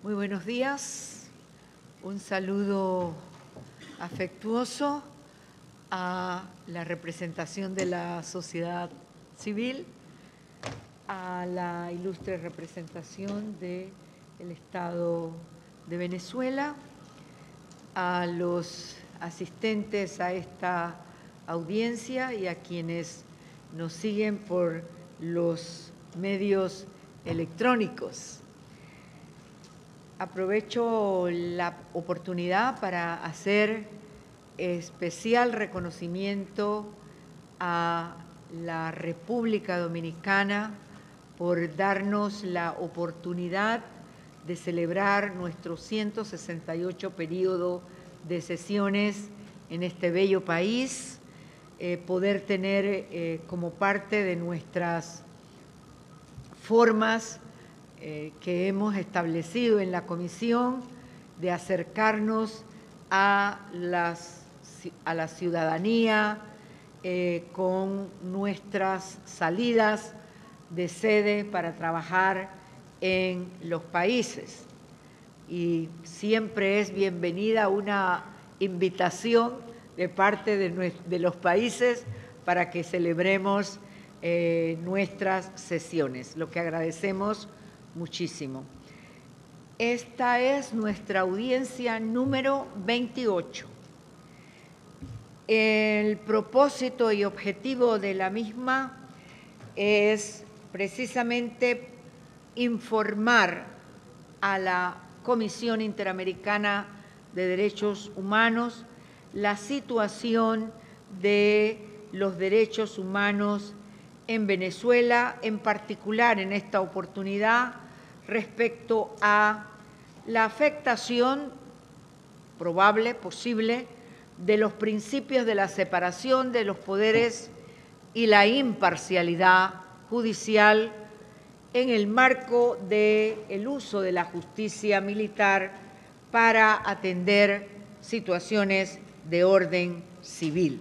Muy buenos días, un saludo afectuoso a la representación de la sociedad civil, a la ilustre representación del Estado de Venezuela, a los asistentes a esta audiencia y a quienes nos siguen por los medios electrónicos. Aprovecho la oportunidad para hacer especial reconocimiento a la República Dominicana por darnos la oportunidad de celebrar nuestro 168 periodo de sesiones en este bello país, eh, poder tener eh, como parte de nuestras formas eh, que hemos establecido en la comisión de acercarnos a, las, a la ciudadanía eh, con nuestras salidas de sede para trabajar en los países. Y siempre es bienvenida una invitación de parte de, los países para que celebremos eh, nuestras sesiones, lo que agradecemos muchísimo. Esta es nuestra audiencia número 28. El propósito y objetivo de la misma es precisamente informar a la Comisión Interamericana de Derechos Humanos la situación de los derechos humanos en Venezuela, en particular en esta oportunidad respecto a la afectación probable, posible, de los principios de la separación de los poderes y la imparcialidad judicial en el marco del el uso de la justicia militar para atender situaciones de orden civil.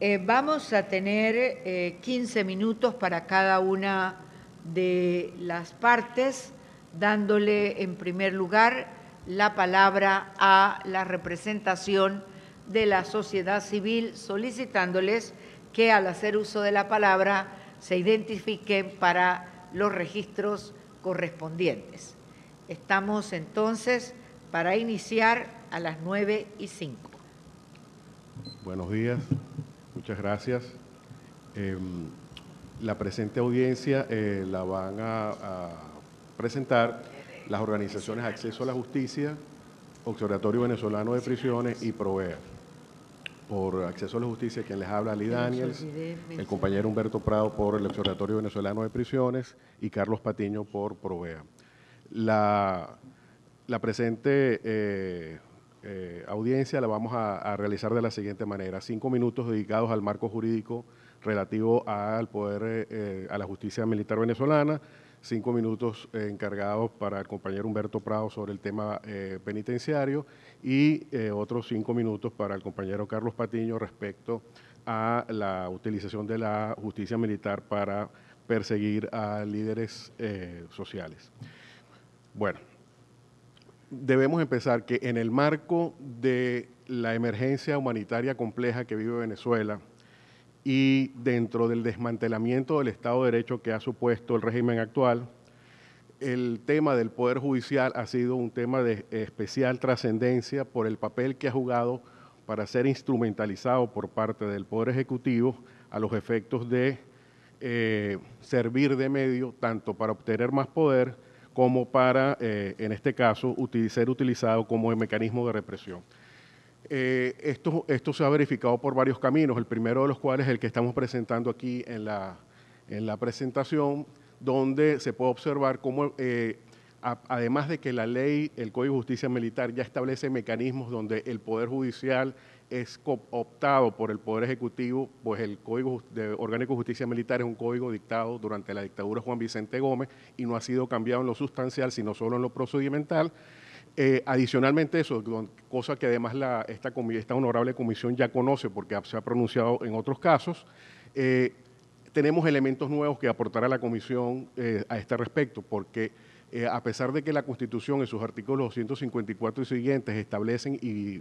Eh, vamos a tener 15 eh, minutos para cada una de las partes, dándole en primer lugar la palabra a la representación de la sociedad civil, solicitándoles que al hacer uso de la palabra se identifiquen para los registros correspondientes. Estamos entonces para iniciar a las nueve y cinco. Buenos días, muchas gracias. Em, la presente audiencia eh, la van a, presentar las organizaciones Acceso a la Justicia, Observatorio Venezolano de Prisiones y PROVEA. Por Acceso a la Justicia, quien les habla, Ali Daniels, el compañero Humberto Prado por el Observatorio Venezolano de Prisiones y Carlos Patiño por PROVEA. La, presente eh, eh, audiencia la vamos a realizar de la siguiente manera. Cinco minutos dedicados al marco jurídico relativo al poder, eh, eh, a la justicia militar venezolana, cinco minutos eh, encargados para el compañero Humberto Prado sobre el tema penitenciario y otros cinco minutos para el compañero Carlos Patiño respecto a la utilización de la justicia militar para perseguir a líderes sociales. Bueno, debemos empezar que en el marco de la emergencia humanitaria compleja que vive Venezuela, y dentro del desmantelamiento del Estado de Derecho que ha supuesto el régimen actual, el tema del Poder Judicial ha sido un tema de especial trascendencia por el papel que ha jugado para ser instrumentalizado por parte del Poder Ejecutivo a los efectos de eh, servir de medio tanto para obtener más poder como para, eh, en este caso, ser utilizado como el mecanismo de represión. Eh, esto, se ha verificado por varios caminos, el primero de los cuales es el que estamos presentando aquí en la, presentación, donde se puede observar cómo, eh, además de que la ley, el Código de Justicia Militar ya establece mecanismos donde el Poder Judicial es optado por el Poder Ejecutivo, pues el Código Orgánico de Justicia Militar es un código dictado durante la dictadura de Juan Vicente Gómez y no ha sido cambiado en lo sustancial, sino solo en lo procedimental. Eh, adicionalmente eso, cosa que además la, esta, esta, honorable comisión ya conoce porque se ha pronunciado en otros casos, eh, tenemos elementos nuevos que aportar a la comisión eh, a este respecto, porque eh, a pesar de que la Constitución en sus artículos 254 y siguientes establecen y,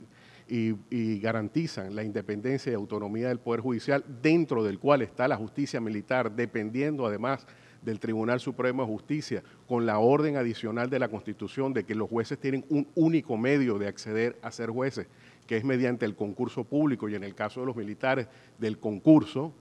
y garantizan la independencia y autonomía del Poder Judicial, dentro del cual está la justicia militar, dependiendo además del Tribunal Supremo de Justicia con la orden adicional de la Constitución de que los jueces tienen un único medio de acceder a ser jueces, que es mediante el concurso público y en el caso de los militares del concurso,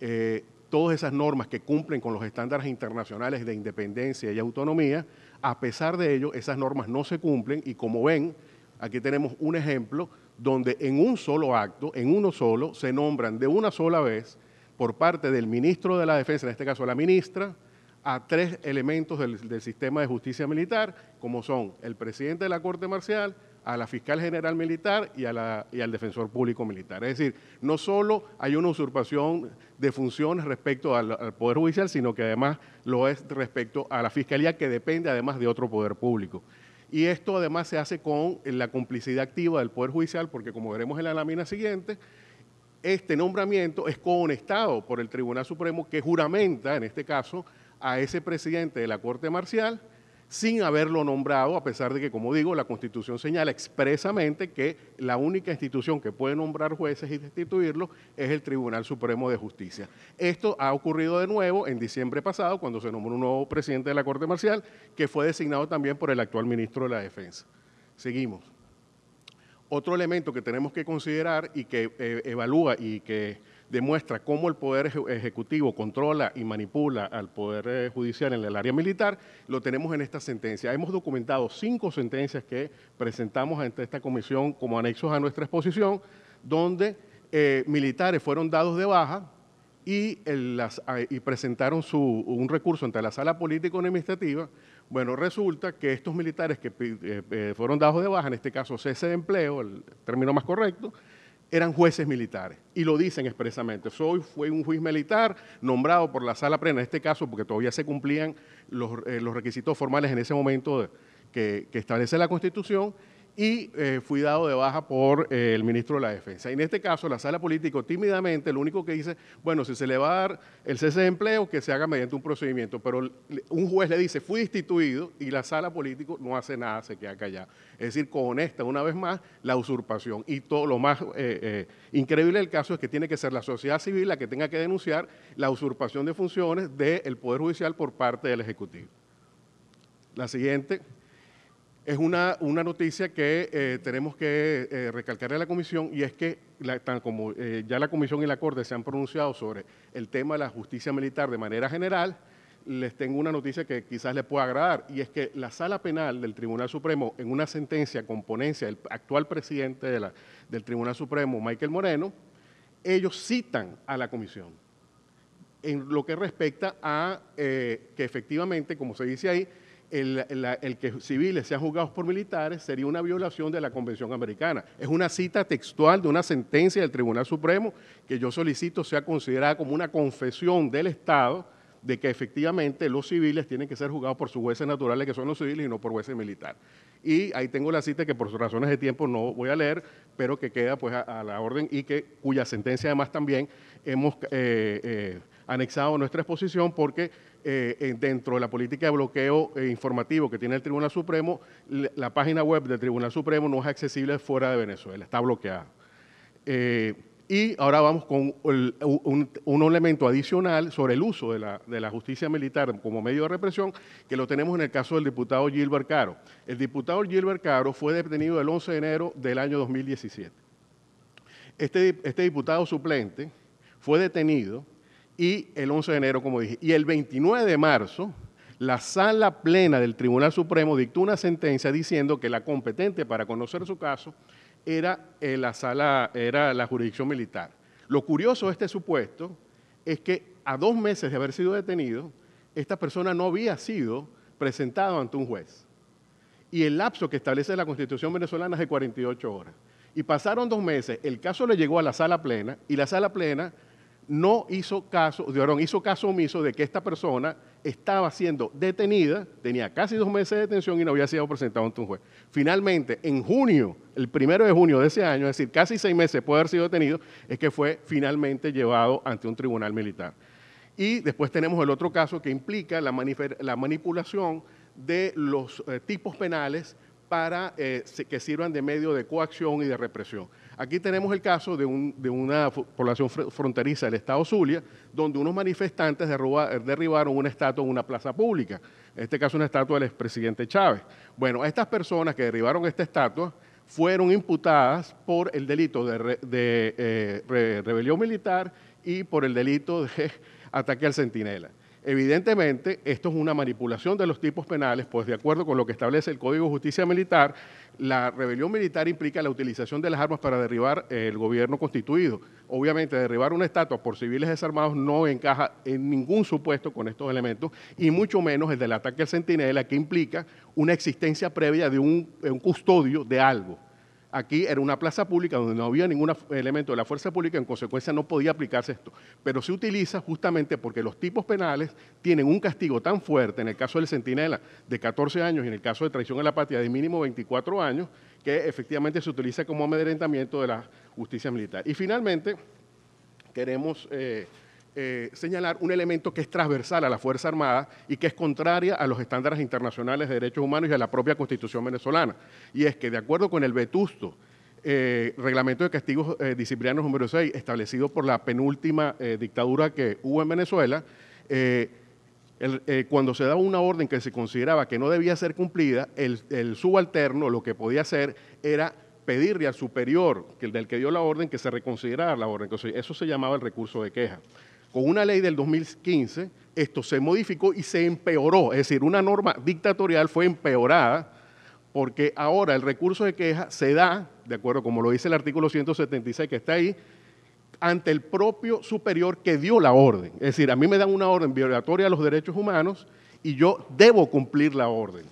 eh, todas esas normas que cumplen con los estándares internacionales de independencia y autonomía, a pesar de ello, esas normas no se cumplen y como ven, aquí tenemos un ejemplo donde en un solo acto, en uno solo, se nombran de una sola vez por parte del ministro de la Defensa, en este caso la ministra, a tres elementos del, sistema de justicia militar, como son el presidente de la Corte Marcial, a la fiscal general militar y, al defensor público militar. Es decir, no solo hay una usurpación de funciones respecto al, al, Poder Judicial, sino que además lo es respecto a la fiscalía, que depende además de otro poder público. Y esto además se hace con la complicidad activa del Poder Judicial, porque como veremos en la lámina siguiente, este nombramiento es conestado por el Tribunal Supremo que juramenta, en este caso, a ese presidente de la Corte Marcial sin haberlo nombrado, a pesar de que, como digo, la Constitución señala expresamente que la única institución que puede nombrar jueces y destituirlos es el Tribunal Supremo de Justicia. Esto ha ocurrido de nuevo en diciembre pasado, cuando se nombró un nuevo presidente de la Corte Marcial, que fue designado también por el actual ministro de la Defensa. Seguimos. Otro elemento que tenemos que considerar y que eh, evalúa y que demuestra cómo el Poder Ejecutivo controla y manipula al Poder eh, Judicial en el área militar, lo tenemos en esta sentencia. Hemos documentado cinco sentencias que presentamos ante esta comisión como anexos a nuestra exposición, donde eh, militares fueron dados de baja y, presentaron un recurso ante la sala político-administrativa bueno, resulta que estos militares que eh, eh, fueron dados de baja, en este caso cese de empleo, el término más correcto, eran jueces militares y lo dicen expresamente. Soy fue un juez militar nombrado por la sala plena, en este caso porque todavía se cumplían los, eh, requisitos formales en ese momento que, establece la Constitución y eh, fui dado de baja por eh, el ministro de la Defensa. En este caso, la sala político tímidamente lo único que dice, bueno, si se le va a dar el cese de empleo, que se haga mediante un procedimiento, pero un juez le dice, fui instituido, y la sala político no hace nada, se queda callado. Es decir, con esta, una vez más, la usurpación. Y todo lo más eh, increíble del caso es que tiene que ser la sociedad civil la que tenga que denunciar la usurpación de funciones del Poder Judicial por parte del Ejecutivo. La siguiente es una, una noticia que eh, tenemos que eh, recalcarle recalcar a la comisión y es que, tan como eh, ya la comisión y la corte se han pronunciado sobre el tema de la justicia militar de manera general, les tengo una noticia que quizás les pueda agradar y es que la sala penal del Tribunal Supremo, en una sentencia con ponencia del actual presidente de la, del Tribunal Supremo, Michael Moreno, ellos citan a la comisión en lo que respecta a que efectivamente, como se dice ahí, el, que civiles sean juzgados por militares sería una violación de la Convención Americana. Es una cita textual de una sentencia del Tribunal Supremo que yo solicito sea considerada como una confesión del Estado de que efectivamente los civiles tienen que ser juzgados por sus jueces naturales, que son los civiles, y no por jueces militares. Y ahí tengo la cita que por razones de tiempo no voy a leer, pero que queda pues a, la orden y que cuya sentencia además también hemos eh, eh, anexado a nuestra exposición porque eh, dentro de la política de bloqueo eh, informativo que tiene el Tribunal Supremo, la página web del Tribunal Supremo no es accesible fuera de Venezuela, está bloqueada. Eh, y ahora vamos con un, elemento adicional sobre el uso de la, justicia militar como medio de represión, que lo tenemos en el caso del diputado Gilbert Caro. El diputado Gilbert Caro fue detenido el 11 de enero del año 2017. Este, este diputado suplente fue detenido y el 11 de enero, como dije. Y el 29 de marzo, la sala plena del Tribunal Supremo dictó una sentencia diciendo que la competente para conocer su caso era eh, la sala, era la jurisdicción militar. Lo curioso de este supuesto es que a dos meses de haber sido detenido, esta persona no había sido presentada ante un juez. Y el lapso que establece la Constitución venezolana es de 48 horas. Y pasaron dos meses, el caso le llegó a la sala plena y la sala plena no hizo caso, de hizo caso omiso de que esta persona estaba siendo detenida, tenía casi dos meses de detención y no había sido presentado ante un juez. Finalmente, en junio, el primero de junio de ese año, es decir, casi seis meses después haber sido detenido, es que fue finalmente llevado ante un tribunal militar. Y después tenemos el otro caso que implica la, manipulación de los eh, tipos penales para eh, que sirvan de medio de coacción y de represión. Aquí tenemos el caso de, una población fronteriza del estado Zulia, donde unos manifestantes derribaron una estatua en una plaza pública, en este caso una estatua del expresidente Chávez. Bueno, estas personas que derribaron esta estatua fueron imputadas por el delito de, eh, rebelión militar y por el delito de ataque al centinela. Evidentemente, esto es una manipulación de los tipos penales, pues de acuerdo con lo que establece el Código de Justicia Militar, la rebelión militar implica la utilización de las armas para derribar el gobierno constituido. Obviamente, derribar una estatua por civiles desarmados no encaja en ningún supuesto con estos elementos, y mucho menos el del ataque al centinela, que implica una existencia previa de un custodio de algo. Aquí era una plaza pública donde no había ningún elemento de la fuerza pública, en consecuencia no podía aplicarse esto. Pero se utiliza justamente porque los tipos penales tienen un castigo tan fuerte, en el caso del centinela de 14 años y en el caso de traición a la patria de mínimo 24 años, que efectivamente se utiliza como amedrentamiento de la justicia militar. Y finalmente, queremos... Eh, eh, señalar un elemento que es transversal a la Fuerza Armada y que es contraria a los estándares internacionales de derechos humanos y a la propia Constitución venezolana. Y es que, de acuerdo con el vetusto eh, reglamento de castigos eh, disciplinarios número 6, establecido por la penúltima dictadura que hubo en Venezuela, cuando se daba una orden que se consideraba que no debía ser cumplida, el, subalterno lo que podía hacer era pedirle al superior, que el del que dio la orden, que se reconsiderara la orden. eso se llamaba el recurso de queja. Con una ley del 2015, esto se modificó y se empeoró. Es decir, una norma dictatorial fue empeorada porque ahora el recurso de queja se da, de acuerdo como lo dice el artículo 176 que está ahí, ante el propio superior que dio la orden. Es decir, a mí me dan una orden violatoria a los derechos humanos y yo debo cumplir la orden.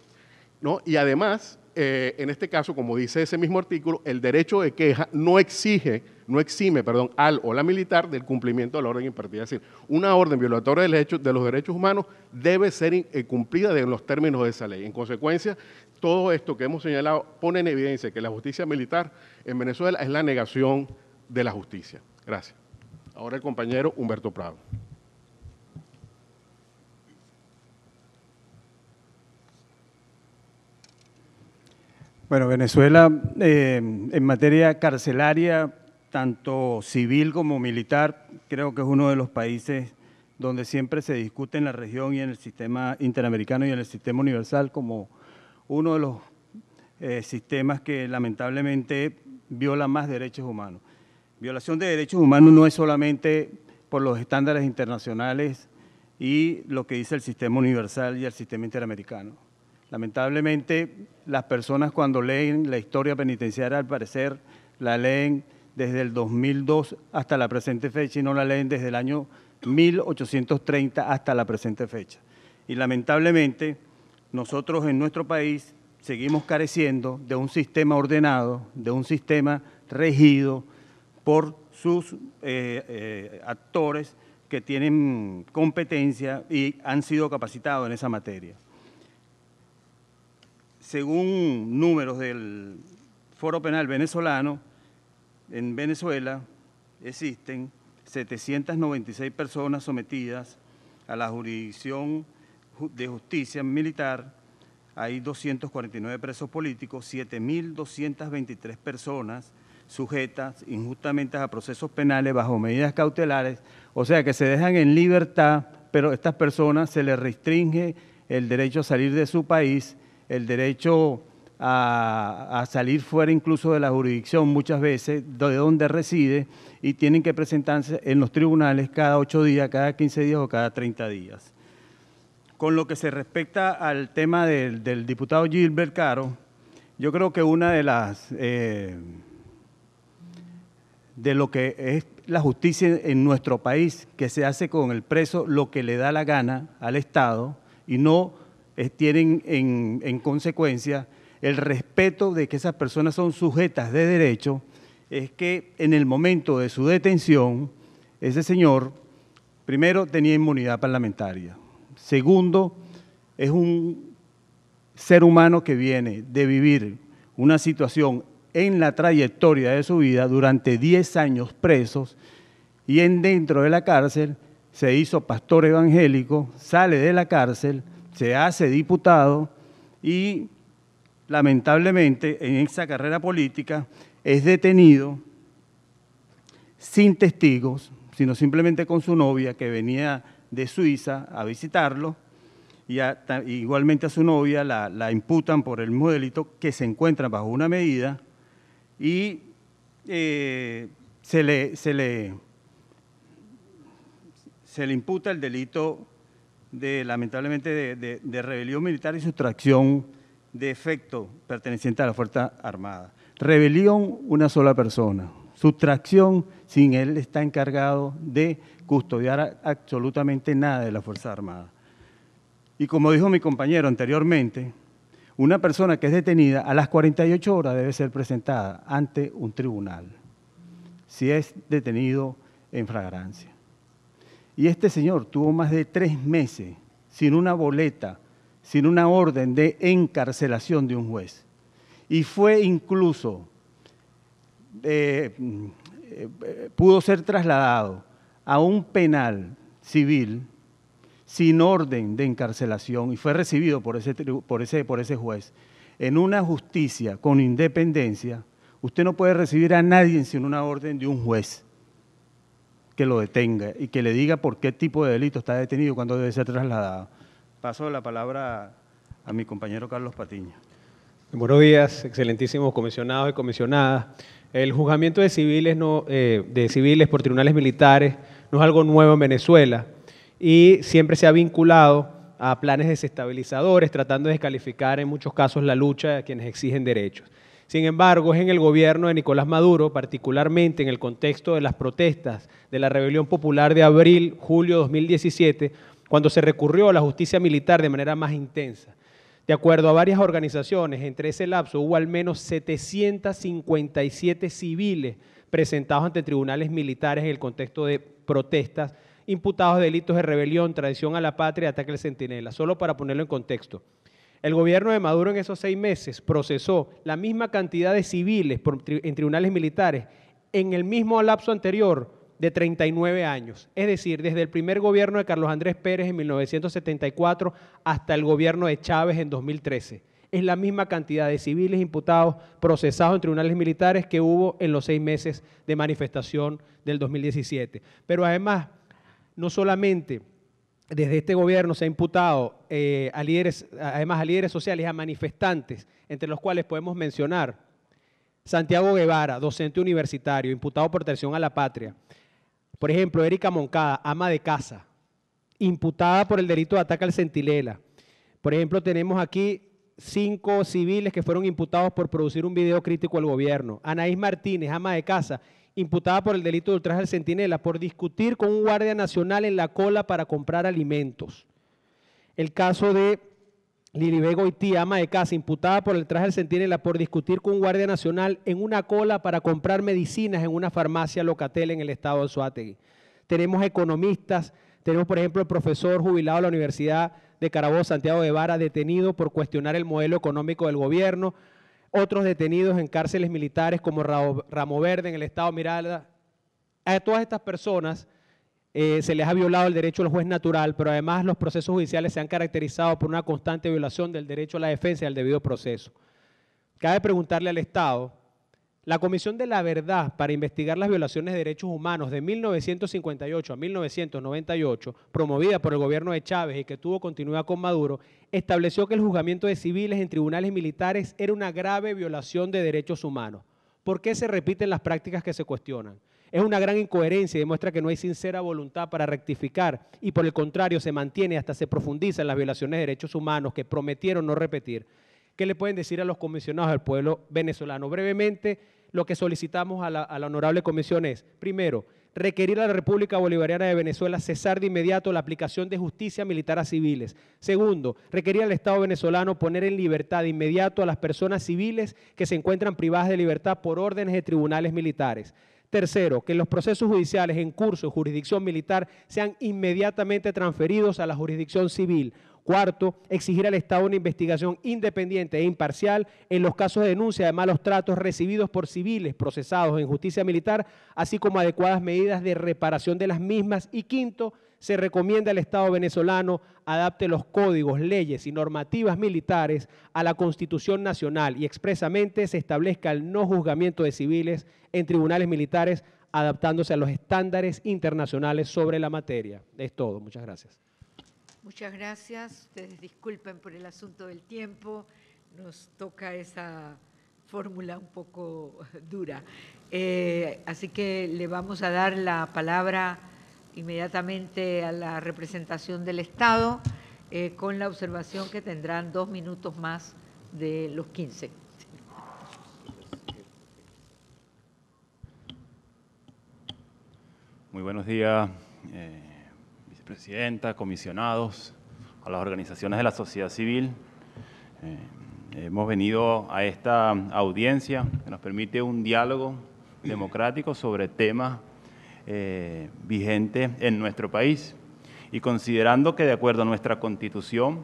¿no? Y además, eh, en este caso, como dice ese mismo artículo, el derecho de queja no exige no exime, perdón, al o la militar del cumplimiento de la orden impartida. Es decir, una orden violatoria de los derechos humanos debe ser eh, cumplida en los términos de esa ley. En consecuencia, todo esto que hemos señalado pone en evidencia que la justicia militar en Venezuela es la negación de la justicia. Gracias. Ahora el compañero Humberto Prado. Bueno, Venezuela eh, en materia carcelaria tanto civil como militar, creo que es uno de los países donde siempre se discute en la región y en el sistema interamericano y en el sistema universal como uno de los eh, sistemas que lamentablemente viola más derechos humanos. Violación de derechos humanos no es solamente por los estándares internacionales y lo que dice el sistema universal y el sistema interamericano. Lamentablemente, las personas cuando leen la historia penitenciaria, al parecer, la leen desde el 2002 hasta la presente fecha y no la leen desde el año 1830 hasta la presente fecha. Y lamentablemente nosotros en nuestro país seguimos careciendo de un sistema ordenado, de un sistema regido por sus eh, eh, actores que tienen competencia y han sido capacitados en esa materia. Según números del Foro Penal venezolano, en Venezuela existen 796 personas sometidas a la jurisdicción de justicia militar, hay 249 presos políticos, 7.223 personas sujetas injustamente a procesos penales bajo medidas cautelares, o sea que se dejan en libertad, pero a estas personas se les restringe el derecho a salir de su país, el derecho a, salir fuera incluso de la jurisdicción muchas veces, de donde reside, y tienen que presentarse en los tribunales cada ocho días, cada quince días o cada 30 días. Con lo que se respecta al tema del, diputado Gilbert Caro, yo creo que una de las... Eh, de lo que es la justicia en nuestro país, que se hace con el preso lo que le da la gana al Estado y no eh, tienen en consecuencia el respeto de que esas personas son sujetas de derecho, es que en el momento de su detención, ese señor, primero, tenía inmunidad parlamentaria. Segundo, es un ser humano que viene de vivir una situación en la trayectoria de su vida durante 10 años presos y en dentro de la cárcel se hizo pastor evangélico, sale de la cárcel, se hace diputado y lamentablemente, en esa carrera política, es detenido sin testigos, sino simplemente con su novia que venía de Suiza a visitarlo, y igualmente a su novia la, imputan por el mismo delito que se encuentra bajo una medida y eh, se, le, se, le, se le imputa el delito de, lamentablemente, de rebelión militar y sustracción de perteneciente a la Fuerza Armada. Rebelión, una sola persona. Sustracción, sin él está encargado de custodiar absolutamente nada de la Fuerza Armada. Y como dijo mi compañero anteriormente, una persona que es detenida a las 48 horas debe ser presentada ante un tribunal, si es detenido en flagrancia. Y este señor tuvo más de tres meses sin una boleta sin una orden de encarcelación de un juez. Y fue incluso, eh, eh, pudo ser trasladado a un penal civil sin orden de encarcelación y fue recibido por ese, por ese juez. En una justicia con independencia, usted no puede recibir a nadie sin una orden de un juez que lo detenga y que le diga por qué tipo de delito está detenido cuando debe ser trasladado. Paso la palabra a mi compañero Carlos Patiño. Buenos días, excelentísimos comisionados y comisionadas. El juzgamiento de civiles, eh, de civiles por tribunales militares no es algo nuevo en Venezuela y siempre se ha vinculado a planes desestabilizadores, tratando de descalificar en muchos casos la lucha de quienes exigen derechos. Sin embargo, es en el gobierno de Nicolás Maduro, particularmente en el contexto de las protestas de la rebelión popular de abril-julio 2017, cuando se recurrió a la justicia militar de manera más intensa. De acuerdo a varias organizaciones, entre ese lapso hubo al menos 757 civiles presentados ante tribunales militares en el contexto de protestas, imputados de delitos de rebelión, traición a la patria, ataque al centinela, solo para ponerlo en contexto. El gobierno de Maduro en esos seis meses procesó la misma cantidad de civiles en tribunales militares en el mismo lapso anterior de 39 años, es decir, desde el primer gobierno de Carlos Andrés Pérez en 1974 hasta el gobierno de Chávez en 2013. Es la misma cantidad de civiles imputados, procesados en tribunales militares que hubo en los seis meses de manifestación del 2017. Pero además, no solamente desde este gobierno se ha imputado eh, a líderes, además a líderes sociales, a manifestantes, entre los cuales podemos mencionar Santiago Guevara, docente universitario, imputado por traición a la patria. Por ejemplo, Erika Moncada, ama de casa, imputada por el delito de ataque al centinela. Por ejemplo, tenemos aquí cinco civiles que fueron imputados por producir un video crítico al gobierno. Anaís Martínez, ama de casa, imputada por el delito de ultraje al centinela por discutir con un guardia nacional en la cola para comprar alimentos. El caso de Lilibego Goitía, ama de casa, imputada por el traje del centinela por discutir con un guardia nacional en una cola para comprar medicinas en una farmacia locatel en el estado de Suátegui. Tenemos economistas, tenemos por ejemplo el profesor jubilado de la Universidad de Carabobo, Santiago Guevara, detenido por cuestionar el modelo económico del gobierno. Otros detenidos en cárceles militares como Ramo Verde en el estado Miralda. A todas estas personas eh, se les ha violado el derecho al juez natural, pero además los procesos judiciales se han caracterizado por una constante violación del derecho a la defensa y al debido proceso. Cabe preguntarle al Estado, la Comisión de la Verdad para investigar las violaciones de derechos humanos de 1958 a 1998, promovida por el gobierno de Chávez y que tuvo continuidad con Maduro, estableció que el juzgamiento de civiles en tribunales militares era una grave violación de derechos humanos. ¿Por qué se repiten las prácticas que se cuestionan? Es una gran incoherencia y demuestra que no hay sincera voluntad para rectificar y por el contrario se mantiene hasta se profundiza en las violaciones de derechos humanos que prometieron no repetir. ¿Qué le pueden decir a los comisionados del pueblo venezolano? Brevemente, lo que solicitamos a la, a la honorable comisión es, primero, requerir a la República Bolivariana de Venezuela cesar de inmediato la aplicación de justicia militar a civiles. Segundo, requerir al Estado venezolano poner en libertad de inmediato a las personas civiles que se encuentran privadas de libertad por órdenes de tribunales militares. Tercero, que los procesos judiciales en curso, jurisdicción militar, sean inmediatamente transferidos a la jurisdicción civil. Cuarto, exigir al Estado una investigación independiente e imparcial en los casos de denuncia de malos tratos recibidos por civiles procesados en justicia militar, así como adecuadas medidas de reparación de las mismas. Y quinto, se recomienda al Estado venezolano adapte los códigos, leyes y normativas militares a la Constitución Nacional y expresamente se establezca el no juzgamiento de civiles en tribunales militares adaptándose a los estándares internacionales sobre la materia. Es todo. Muchas gracias. Muchas gracias. Ustedes disculpen por el asunto del tiempo. Nos toca esa fórmula un poco dura. Eh, así que le vamos a dar la palabra inmediatamente a la representación del Estado eh, con la observación que tendrán dos minutos más de los 15. Muy buenos días, eh, vicepresidenta, comisionados, a las organizaciones de la sociedad civil. Eh, hemos venido a esta audiencia que nos permite un diálogo democrático sobre temas eh, vigente en nuestro país. Y considerando que de acuerdo a nuestra constitución,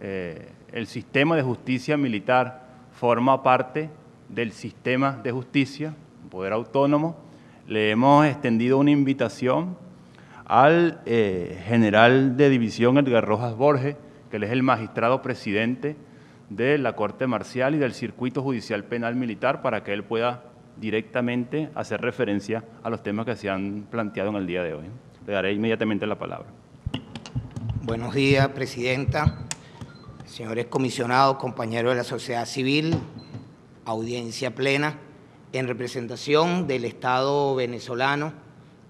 eh, el sistema de justicia militar forma parte del sistema de justicia, poder autónomo, le hemos extendido una invitación al eh, general de división Edgar Rojas Borges, que él es el magistrado presidente de la Corte Marcial y del Circuito Judicial Penal Militar, para que él pueda directamente hacer referencia a los temas que se han planteado en el día de hoy. Le daré inmediatamente la palabra. Buenos días, Presidenta, señores comisionados, compañeros de la sociedad civil, audiencia plena, en representación del Estado venezolano,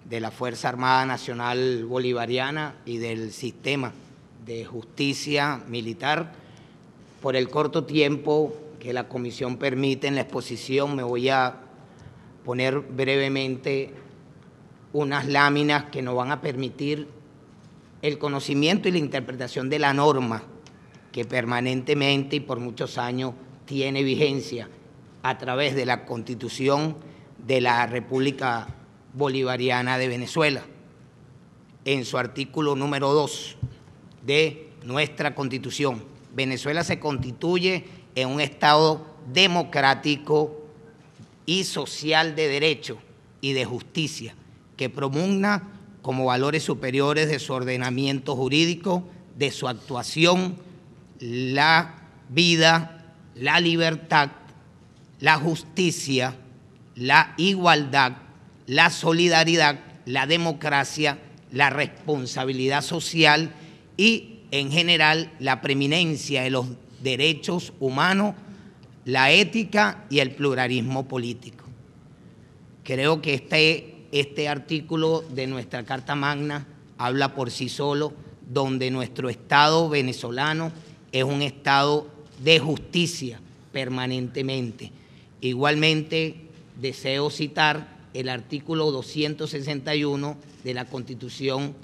de la Fuerza Armada Nacional Bolivariana y del sistema de justicia militar. Por el corto tiempo que la comisión permite en la exposición, me voy a poner brevemente unas láminas que nos van a permitir el conocimiento y la interpretación de la norma que permanentemente y por muchos años tiene vigencia a través de la constitución de la República Bolivariana de Venezuela, en su artículo número 2 de nuestra constitución. Venezuela se constituye en un Estado democrático y social de derecho y de justicia, que promulga como valores superiores de su ordenamiento jurídico, de su actuación, la vida, la libertad, la justicia, la igualdad, la solidaridad, la democracia, la responsabilidad social y, en general, la preeminencia de los derechos humanos la ética y el pluralismo político. Creo que este, este artículo de nuestra Carta Magna habla por sí solo, donde nuestro Estado venezolano es un Estado de justicia permanentemente. Igualmente, deseo citar el artículo 261 de la Constitución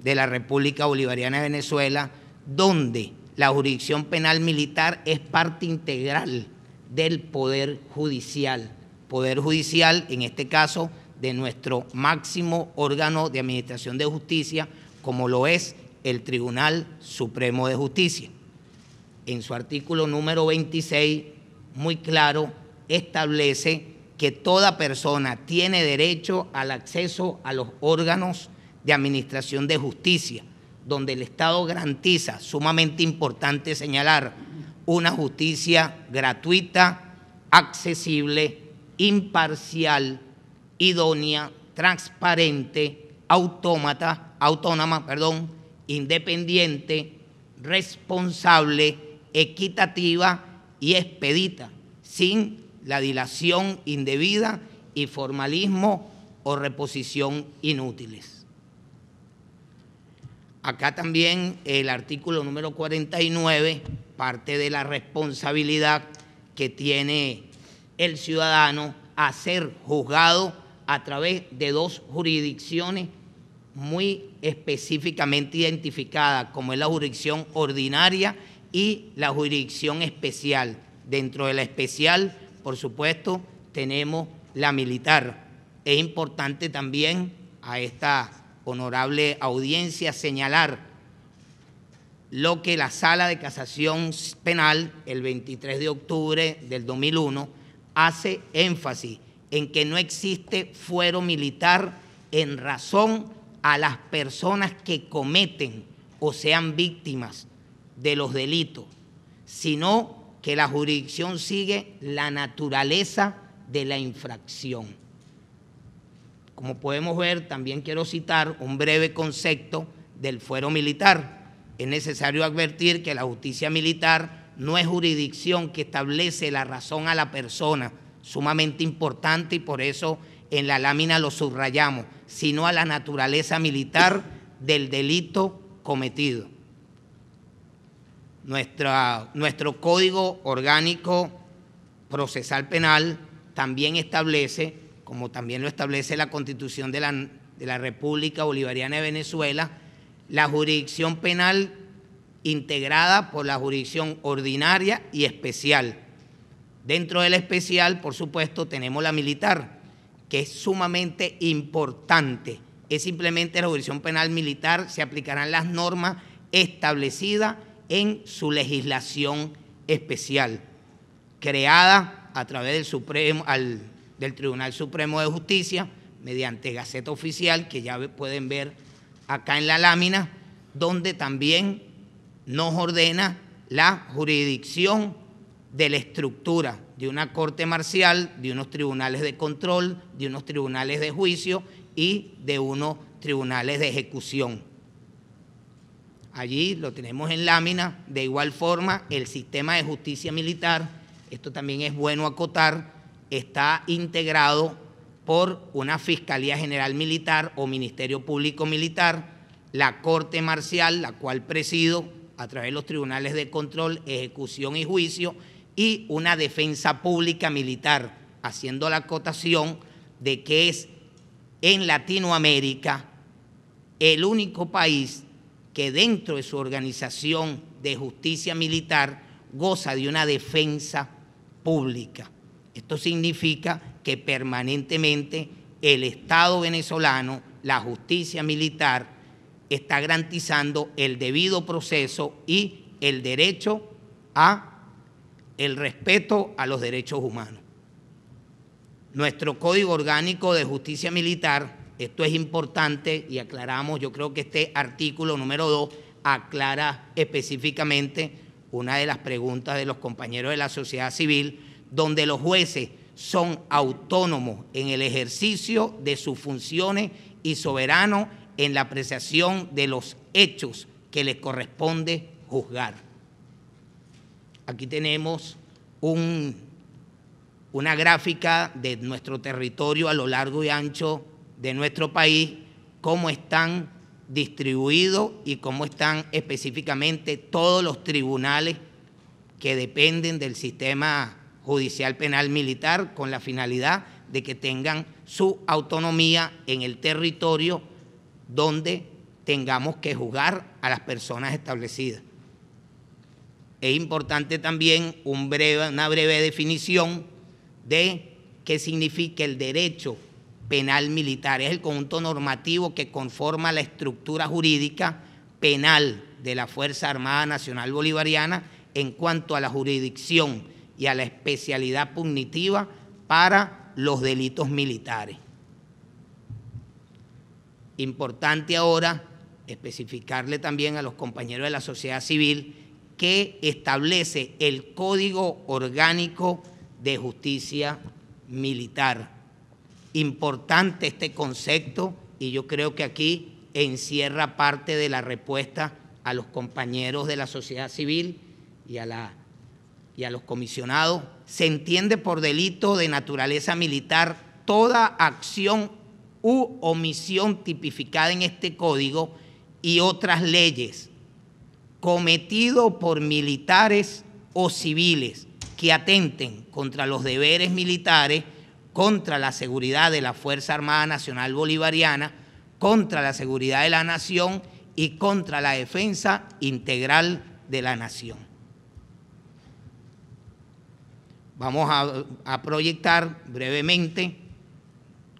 de la República Bolivariana de Venezuela, donde la jurisdicción penal militar es parte integral del Poder Judicial. Poder Judicial, en este caso, de nuestro máximo órgano de administración de justicia, como lo es el Tribunal Supremo de Justicia. En su artículo número 26, muy claro, establece que toda persona tiene derecho al acceso a los órganos de administración de justicia, donde el Estado garantiza, sumamente importante señalar, una justicia gratuita, accesible, imparcial, idónea, transparente, autómata, autónoma, perdón, independiente, responsable, equitativa y expedita, sin la dilación indebida y formalismo o reposición inútiles. Acá también el artículo número 49 parte de la responsabilidad que tiene el ciudadano a ser juzgado a través de dos jurisdicciones muy específicamente identificadas, como es la jurisdicción ordinaria y la jurisdicción especial. Dentro de la especial, por supuesto, tenemos la militar. Es importante también a esta honorable audiencia señalar lo que la Sala de Casación Penal, el 23 de octubre del 2001, hace énfasis en que no existe fuero militar en razón a las personas que cometen o sean víctimas de los delitos, sino que la jurisdicción sigue la naturaleza de la infracción. Como podemos ver, también quiero citar un breve concepto del fuero militar. Es necesario advertir que la justicia militar no es jurisdicción que establece la razón a la persona, sumamente importante y por eso en la lámina lo subrayamos, sino a la naturaleza militar del delito cometido. nuestro Código Orgánico Procesal Penal también establece como también lo establece la Constitución de la, República Bolivariana de Venezuela, la jurisdicción penal integrada por la jurisdicción ordinaria y especial. Dentro de la especial, por supuesto, tenemos la militar, que es sumamente importante. Es simplemente la jurisdicción penal militar, se aplicarán las normas establecidas en su legislación especial, creada a través del Supremo, del Tribunal Supremo de Justicia mediante Gaceta Oficial, que ya pueden ver acá en la lámina, donde también nos ordena la jurisdicción de la estructura de una corte marcial, de unos tribunales de control, de unos tribunales de juicio y de unos tribunales de ejecución. Allí lo tenemos en lámina, de igual forma el sistema de justicia militar, esto también es bueno acotar, está integrado por una Fiscalía General Militar o Ministerio Público Militar, la Corte Marcial, la cual presido a través de los tribunales de control, ejecución y juicio, y una defensa pública militar, haciendo la acotación de que es en Latinoamérica el único país que dentro de su organización de justicia militar goza de una defensa pública. Esto significa que permanentemente el Estado venezolano, la justicia militar, está garantizando el debido proceso y el derecho a el respeto a los derechos humanos. Nuestro Código Orgánico de Justicia Militar, esto es importante y aclaramos, yo creo que este artículo número 2 aclara específicamente una de las preguntas de los compañeros de la sociedad civil, donde los jueces son autónomos en el ejercicio de sus funciones y soberanos en la apreciación de los hechos que les corresponde juzgar. Aquí tenemos una gráfica de nuestro territorio a lo largo y ancho de nuestro país, cómo están distribuidos y cómo están específicamente todos los tribunales que dependen del sistema judicial penal militar con la finalidad de que tengan su autonomía en el territorio donde tengamos que juzgar a las personas establecidas. Es importante también una breve definición de qué significa el derecho penal militar. Es el conjunto normativo que conforma la estructura jurídica penal de la Fuerza Armada Nacional Bolivariana en cuanto a la jurisdicción y a la especialidad punitiva para los delitos militares. Importante ahora especificarle también a los compañeros de la sociedad civil que establece el Código Orgánico de Justicia Militar. Importante este concepto y yo creo que aquí encierra parte de la respuesta a los compañeros de la sociedad civil y a la y a los comisionados, se entiende por delito de naturaleza militar toda acción u omisión tipificada en este código y otras leyes, cometido por militares o civiles que atenten contra los deberes militares, contra la seguridad de la Fuerza Armada Nacional Bolivariana, contra la seguridad de la nación y contra la defensa integral de la nación. Vamos a, proyectar brevemente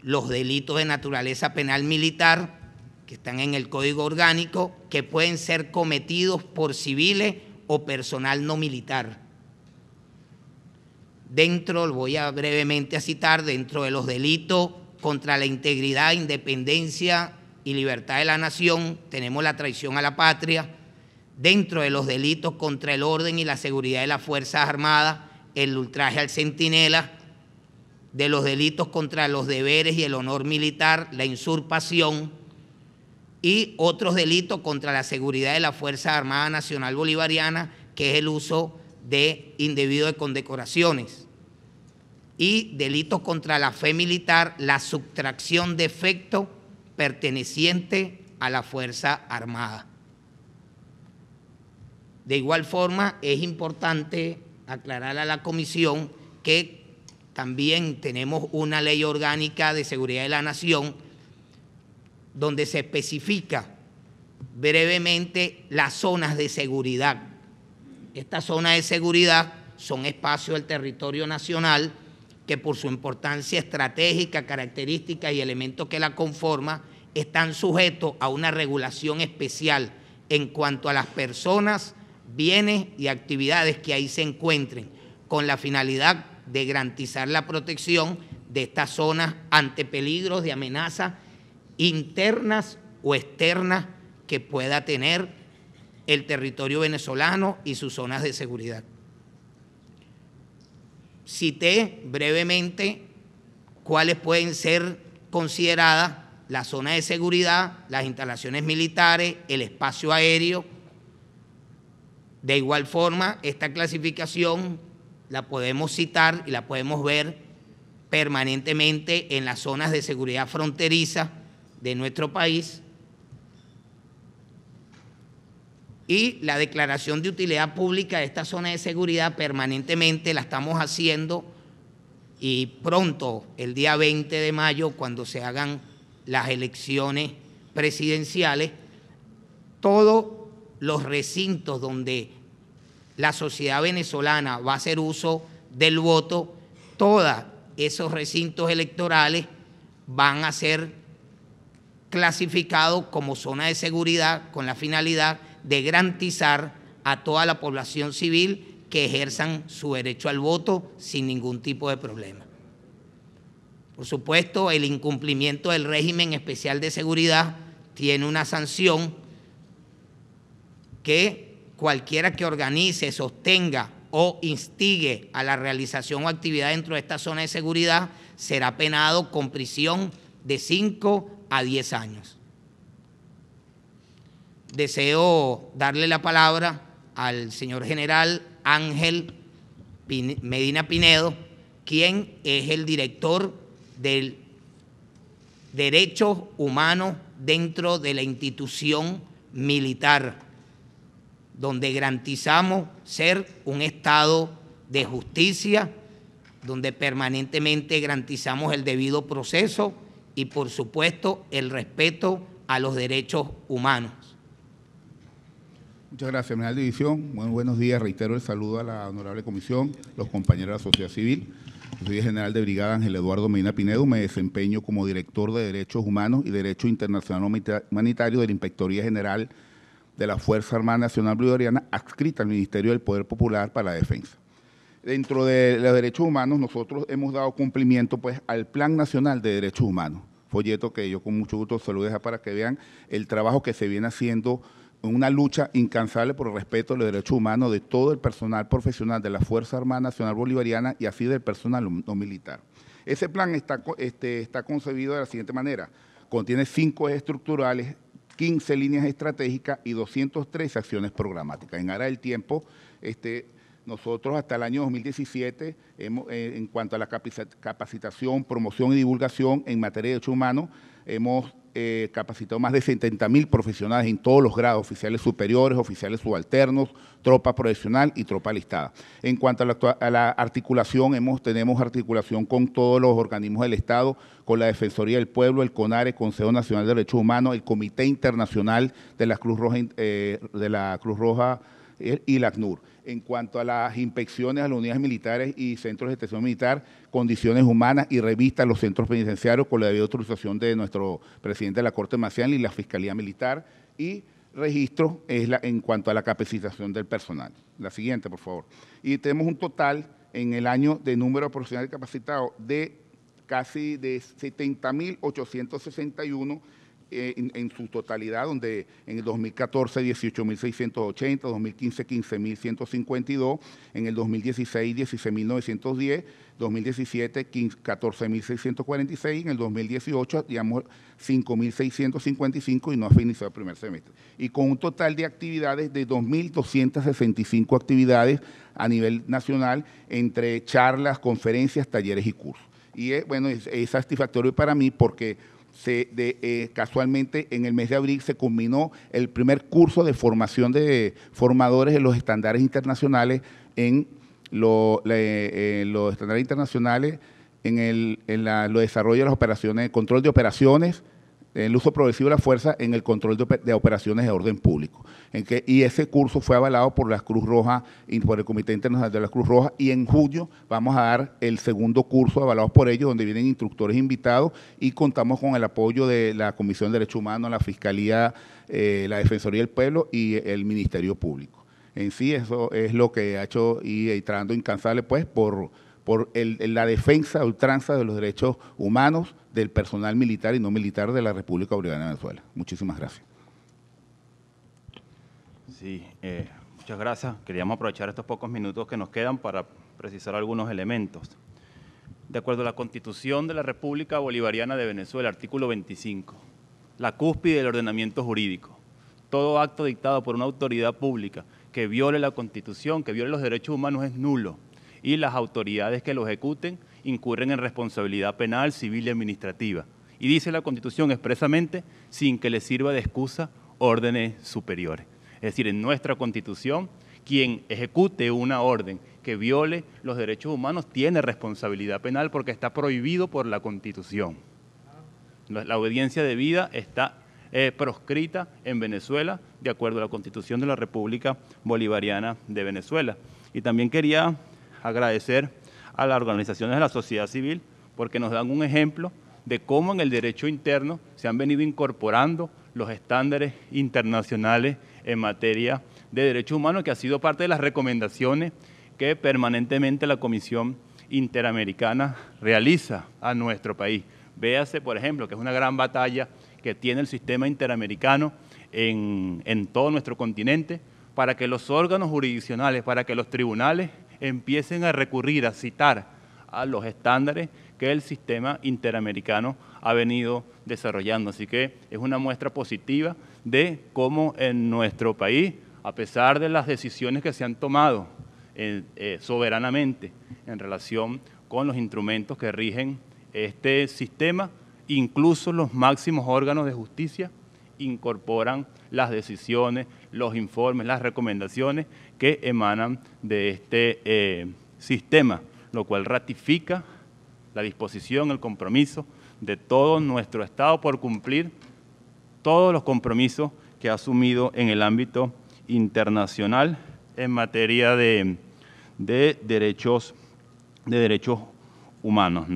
los delitos de naturaleza penal militar que están en el Código Orgánico, que pueden ser cometidos por civiles o personal no militar. Dentro, lo voy a brevemente a citar, dentro de los delitos contra la integridad, independencia y libertad de la nación, tenemos la traición a la patria. Dentro de los delitos contra el orden y la seguridad de las Fuerzas Armadas, el ultraje al centinela, de los delitos contra los deberes y el honor militar, la insurpación, y otros delitos contra la seguridad de la Fuerza Armada Nacional Bolivariana, que es el uso de indebido de condecoraciones y delitos contra la fe militar, la subtracción de efecto perteneciente a la Fuerza Armada. De igual forma, es importante aclarar a la comisión que también tenemos una ley orgánica de seguridad de la nación donde se especifica brevemente las zonas de seguridad. Estas zonas de seguridad son espacios del territorio nacional que por su importancia estratégica, característica y elementos que la conforman, están sujetos a una regulación especial en cuanto a las personas, bienes y actividades que ahí se encuentren, con la finalidad de garantizar la protección de estas zonas ante peligros de amenaza internas o externas que pueda tener el territorio venezolano y sus zonas de seguridad. Cité brevemente cuáles pueden ser consideradas la zona de seguridad, las instalaciones militares, el espacio aéreo, de igual forma, esta clasificación la podemos citar y la podemos ver permanentemente en las zonas de seguridad fronteriza de nuestro país y la declaración de utilidad pública de esta zona de seguridad permanentemente la estamos haciendo y pronto, el día 20 de mayo, cuando se hagan las elecciones presidenciales, todo los recintos donde la sociedad venezolana va a hacer uso del voto, todos esos recintos electorales van a ser clasificados como zona de seguridad con la finalidad de garantizar a toda la población civil que ejerzan su derecho al voto sin ningún tipo de problema. Por supuesto, el incumplimiento del régimen especial de seguridad tiene una sanción cualquiera que organice, sostenga o instigue a la realización o actividad dentro de esta zona de seguridad será penado con prisión de 5 a 10 años. Deseo darle la palabra al señor general Ángel Medina Pinedo, quien es el director del Derechos Humanos dentro de la institución militar donde garantizamos ser un Estado de justicia, donde permanentemente garantizamos el debido proceso y por supuesto el respeto a los derechos humanos. Muchas gracias, general División. Muy buenos días. Reitero el saludo a la honorable comisión, los compañeros de la sociedad civil. soy el general de brigada Ángel Eduardo Medina Pinedo. Me desempeño como director de Derechos Humanos y Derecho Internacional Humanitario de la Inspectoría General de la Fuerza Armada Nacional Bolivariana adscrita al Ministerio del Poder Popular para la Defensa. Dentro de los derechos humanos, nosotros hemos dado cumplimiento pues, al Plan Nacional de Derechos Humanos, folleto que yo con mucho gusto se lo dejo para que vean el trabajo que se viene haciendo en una lucha incansable por el respeto de los derechos humanos de todo el personal profesional de la Fuerza Armada Nacional Bolivariana y así del personal no militar. Ese plan está, este, está concebido de la siguiente manera. Contiene cinco ejes estructurales 15 líneas estratégicas y 203 acciones programáticas. En aras del tiempo, este, nosotros hasta el año 2017, eh, en cuanto a la capacitación, promoción y divulgación en materia de derechos humanos, hemos eh, capacitó más de 70.000 profesionales en todos los grados, oficiales superiores, oficiales subalternos, tropa profesional y tropa listada. En cuanto a la, articulación, tenemos articulación con todos los organismos del Estado, con la Defensoría del Pueblo, el CONARE, Consejo Nacional de Derechos Humanos, el Comité Internacional de la Cruz Roja, eh, de la Cruz Roja eh, y la ACNUR en cuanto a las inspecciones a las unidades militares y centros de detención militar, condiciones humanas y revista a los centros penitenciarios con la debida autorización de nuestro presidente de la Corte Marcial y la Fiscalía Militar y registro en cuanto a la capacitación del personal. La siguiente, por favor. Y tenemos un total en el año de número de profesionales capacitado de casi de 70.861 eh, en, su totalidad, donde en el 2014 18.680, 2015 15.152, en el 2016 16.910, 2017 14.646, en el 2018 digamos 5.655 y no ha finalizado el primer semestre. Y con un total de actividades de 2.265 actividades a nivel nacional entre charlas, conferencias, talleres y cursos. Y es, bueno, es satisfactorio para mí porque de, eh, casualmente en el mes de abril se culminó el primer curso de formación de formadores en los estándares internacionales en eh, los estándares internacionales en, el, en la, desarrollo de las operaciones, control de operaciones, eh, el uso progresivo de la fuerza en el control de, operaciones de orden público. y ese curso fue avalado por la Cruz Roja por el Comité Internacional de la Cruz Roja y en julio vamos a dar el segundo curso avalado por ellos, donde vienen instructores invitados y contamos con el apoyo de la Comisión de Derechos Humanos, la Fiscalía, eh, la Defensoría del Pueblo y el Ministerio Público. En sí, eso es lo que ha hecho y, y e incansable pues por por la defensa a ultranza de los derechos humanos del personal militar y no militar de la República Bolivariana de Venezuela. Muchísimas gracias. Sí, eh, muchas gracias. Queríamos aprovechar estos pocos minutos que nos quedan para precisar algunos elementos. De acuerdo a la Constitución de la República Bolivariana de Venezuela, artículo 25, la cúspide del ordenamiento jurídico. Todo acto dictado por una autoridad pública que viole la Constitución, que viole los derechos humanos es nulo y las autoridades que lo ejecuten incurren en responsabilidad penal, civil y administrativa. Y dice la Constitución expresamente, sin que le sirva de excusa órdenes superiores. Es decir, en nuestra Constitución, quien ejecute una orden que viole los derechos humanos tiene responsabilidad penal porque está prohibido por la Constitución. La obediencia debida está eh, proscrita en Venezuela de acuerdo a la Constitución de la República Bolivariana de Venezuela. Y también quería agradecer a las organizaciones de la sociedad civil porque nos dan un ejemplo de cómo en el derecho interno se han venido incorporando los estándares internacionales en materia de derechos humanos, que ha sido parte de las recomendaciones que permanentemente la Comisión Interamericana realiza a nuestro país. Véase, por ejemplo, que es una gran batalla que tiene el sistema interamericano en, en todo nuestro continente para que los órganos jurisdiccionales, para que los tribunales empiecen a recurrir, a citar a los estándares que el sistema interamericano ha venido desarrollando. Así que es una muestra positiva de cómo en nuestro país, a pesar de las decisiones que se han tomado eh, eh, soberanamente en relación con los instrumentos que rigen este sistema, incluso los máximos órganos de justicia incorporan las decisiones, los informes, las recomendaciones que emanan de este eh, sistema, lo cual ratifica la disposición, el compromiso de todo nuestro Estado por cumplir todos los compromisos que ha asumido en el ámbito internacional en materia de, derechos, de derechos humanos.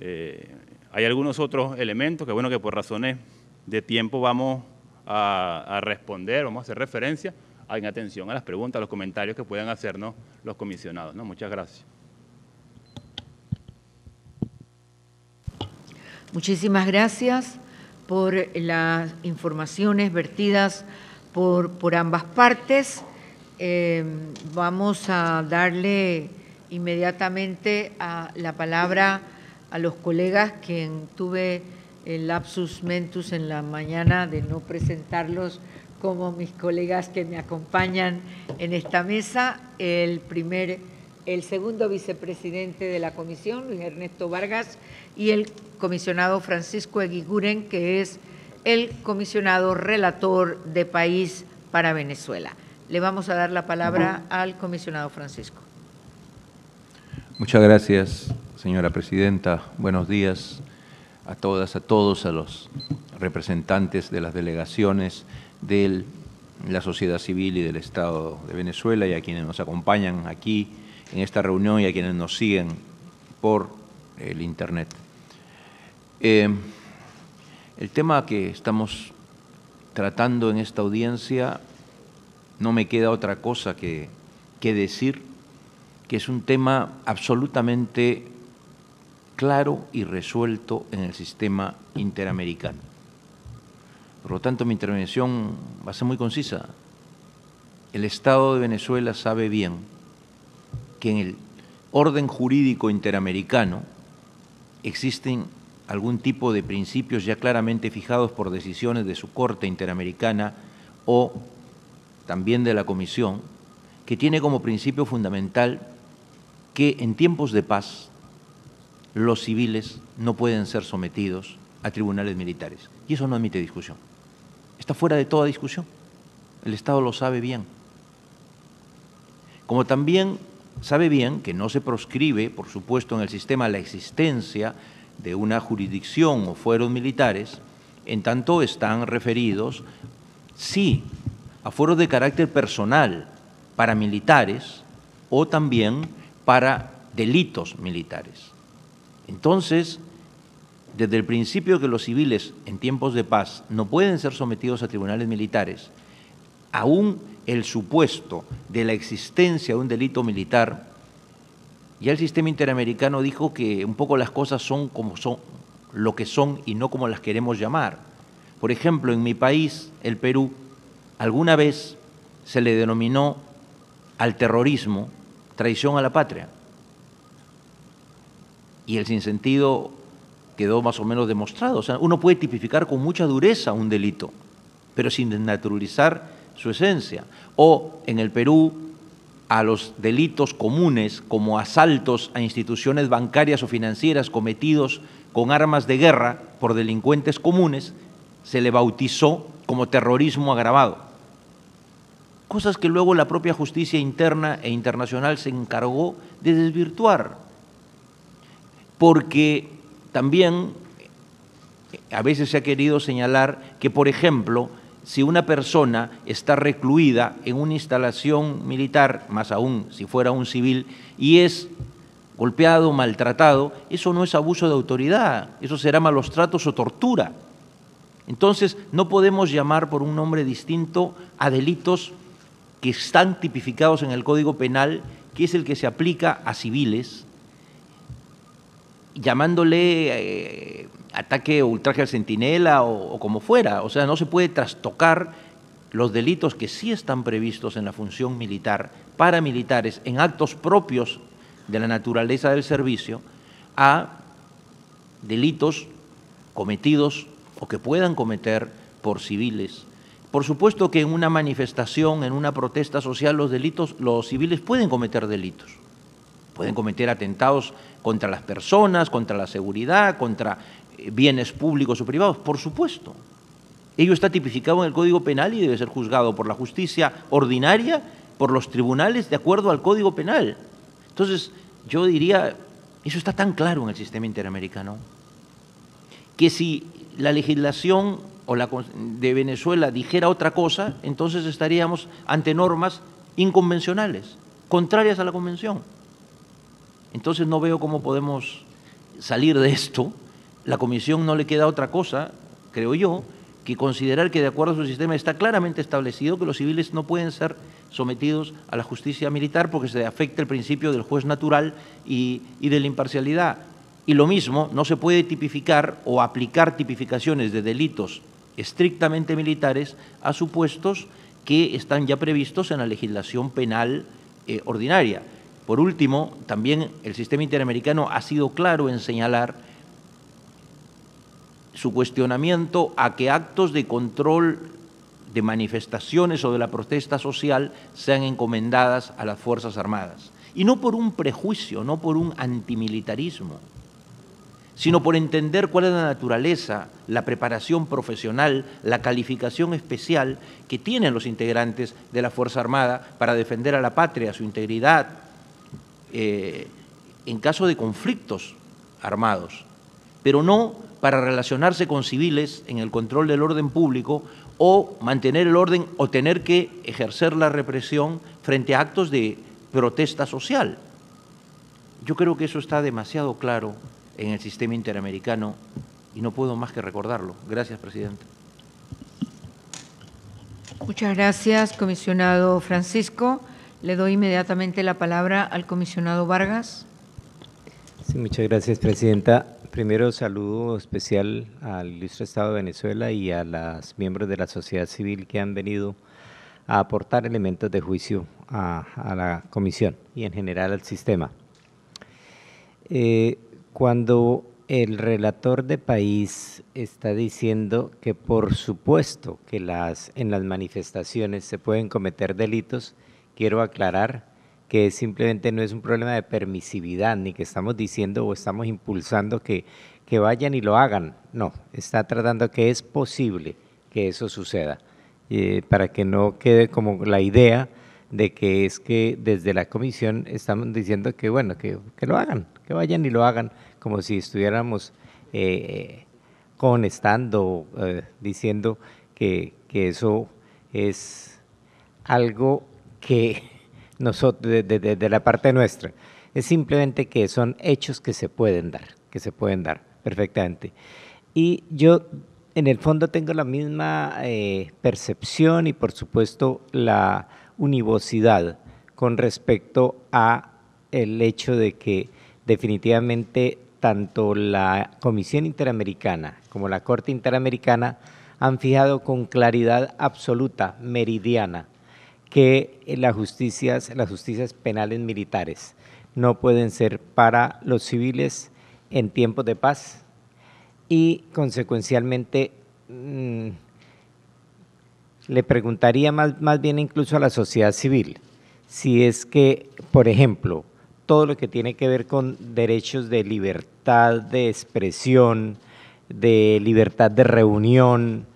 Eh, hay algunos otros elementos que, bueno, que por razones de tiempo vamos a, a responder, vamos a hacer referencia, en atención a las preguntas, a los comentarios que puedan hacernos los comisionados. Muchas gracias. Muchísimas gracias por las informaciones vertidas por, por ambas partes. Eh, vamos a darle inmediatamente la palabra a los colegas que tuve el lapsus mentus en la mañana de no presentarlos como mis colegas que me acompañan en esta mesa, el primer, el segundo vicepresidente de la comisión, Luis Ernesto Vargas, y el comisionado Francisco Eguiguren, que es el comisionado relator de país para Venezuela. Le vamos a dar la palabra al comisionado Francisco. Muchas gracias, señora presidenta. Buenos días a todas, a todos, a los representantes de las delegaciones de la sociedad civil y del Estado de Venezuela y a quienes nos acompañan aquí en esta reunión y a quienes nos siguen por el Internet. Em, el tema que estamos tratando en esta audiencia no me queda otra cosa que decir que es un tema absolutamente claro y resuelto en el sistema interamericano. Por lo tanto, mi intervención va a ser muy concisa. El Estado de Venezuela sabe bien que en el orden jurídico interamericano existen algún tipo de principios ya claramente fijados por decisiones de su Corte Interamericana o también de la Comisión, que tiene como principio fundamental que en tiempos de paz los civiles no pueden ser sometidos a tribunales militares. Y eso no admite discusión. Está fuera de toda discusión. El Estado lo sabe bien. Como también sabe bien que no se proscribe, por supuesto, en el sistema la existencia de una jurisdicción o fueros militares, en tanto están referidos, sí, a fueros de carácter personal, para militares o también para delitos militares. Entonces, desde el principio que los civiles en tiempos de paz no pueden ser sometidos a tribunales militares, aún el supuesto de la existencia de un delito militar, ya el sistema interamericano dijo que un poco las cosas son como son, lo que son y no como las queremos llamar. Por ejemplo, en mi país, el Perú, alguna vez se le denominó al terrorismo traición a la patria. Y el sinsentido quedó más o menos demostrado. O sea, uno puede tipificar con mucha dureza un delito, pero sin desnaturalizar su esencia. O en el Perú, a los delitos comunes como asaltos a instituciones bancarias o financieras cometidos con armas de guerra por delincuentes comunes, se le bautizó como terrorismo agravado. Cosas que luego la propia justicia interna e internacional se encargó de desvirtuar, porque también eh, a veces se ha querido señalar que, por ejemplo, si una persona está recluida en una instalación militar, más aún si fuera un civil, y es golpeado, maltratado, eso no es abuso de autoridad, eso será malos tratos o tortura. Entonces, no podemos llamar por un nombre distinto a delitos que están tipificados en el Código Penal, que es el que se aplica a civiles, llamándole eh, ataque o ultraje al centinela o, como fuera. O sea, no se puede trastocar los delitos que sí están previstos en la función militar, paramilitares, en actos propios de la naturaleza del servicio, a delitos cometidos o que puedan cometer por civiles. Por supuesto que en una manifestación, en una protesta social, los delitos, los civiles pueden cometer delitos, pueden cometer atentados contra las personas, contra la seguridad, contra eh, bienes públicos o privados, por supuesto. Ello está tipificado en el Código Penal y debe ser juzgado por la justicia ordinaria, por los tribunales, de acuerdo al Código Penal. Entonces, yo diría, eso está tan claro en el sistema interamericano, que si la legislación de Venezuela dijera otra cosa, entonces estaríamos ante normas inconvencionales, contrarias a la Convención. Entonces no veo cómo podemos salir de esto. La comisión no le queda otra cosa, creo yo, que considerar que de acuerdo a su sistema está claramente establecido que los civiles no pueden ser sometidos a la justicia militar porque se afecta el principio del juez natural y, de la imparcialidad. Y lo mismo, no se puede tipificar o aplicar tipificaciones de delitos estrictamente militares a supuestos que están ya previstos en la legislación penal eh, ordinaria. Por último, también el sistema interamericano ha sido claro en señalar su cuestionamiento a que actos de control de manifestaciones o de la protesta social sean encomendadas a las Fuerzas Armadas. Y no por un prejuicio, no por un antimilitarismo, sino por entender cuál es la naturaleza, la preparación profesional, la calificación especial que tienen los integrantes de la Fuerza Armada para defender a la patria, su integridad, eh, en caso de conflictos armados, pero no para relacionarse con civiles en el control del orden público o mantener el orden o tener que ejercer la represión frente a actos de protesta social. Yo creo que eso está demasiado claro en el sistema interamericano y no puedo más que recordarlo. Gracias, presidente. Muchas gracias, comisionado Francisco. Le doy inmediatamente la palabra al comisionado Vargas. muchas gracias, Presidenta. Primero, saludo especial al ilustre Estado de Venezuela y a los miembros de la sociedad civil que han venido a aportar elementos de juicio a, la comisión y en general al sistema. Eh, cuando el relator de país está diciendo que por supuesto que las, en las manifestaciones se pueden cometer delitos, quiero aclarar que simplemente no es un problema de permisividad, ni que estamos diciendo o estamos impulsando que, que vayan y lo hagan. No, está tratando que es posible que eso suceda, eh, para que no quede como la idea de que es que desde la comisión estamos diciendo que bueno, que, lo hagan, que vayan y lo hagan, como si estuviéramos eh, conestando, eh, diciendo que, que, eso es algo que nosotros, de, la parte nuestra. Es simplemente que son hechos que se pueden dar, que se pueden dar perfectamente. Y yo en el fondo tengo la misma eh, percepción y por supuesto la univocidad con respecto a el hecho de que definitivamente tanto la Comisión Interamericana como la Corte Interamericana han fijado con claridad absoluta, meridiana, que eh, las justicias, las justicias penales militares no pueden ser para los civiles en tiempos de paz y consecuencialmente mm, le preguntaría más bien incluso a la sociedad civil si es que, por ejemplo, todo lo que tiene que ver con derechos de libertad de expresión, de libertad de reunión,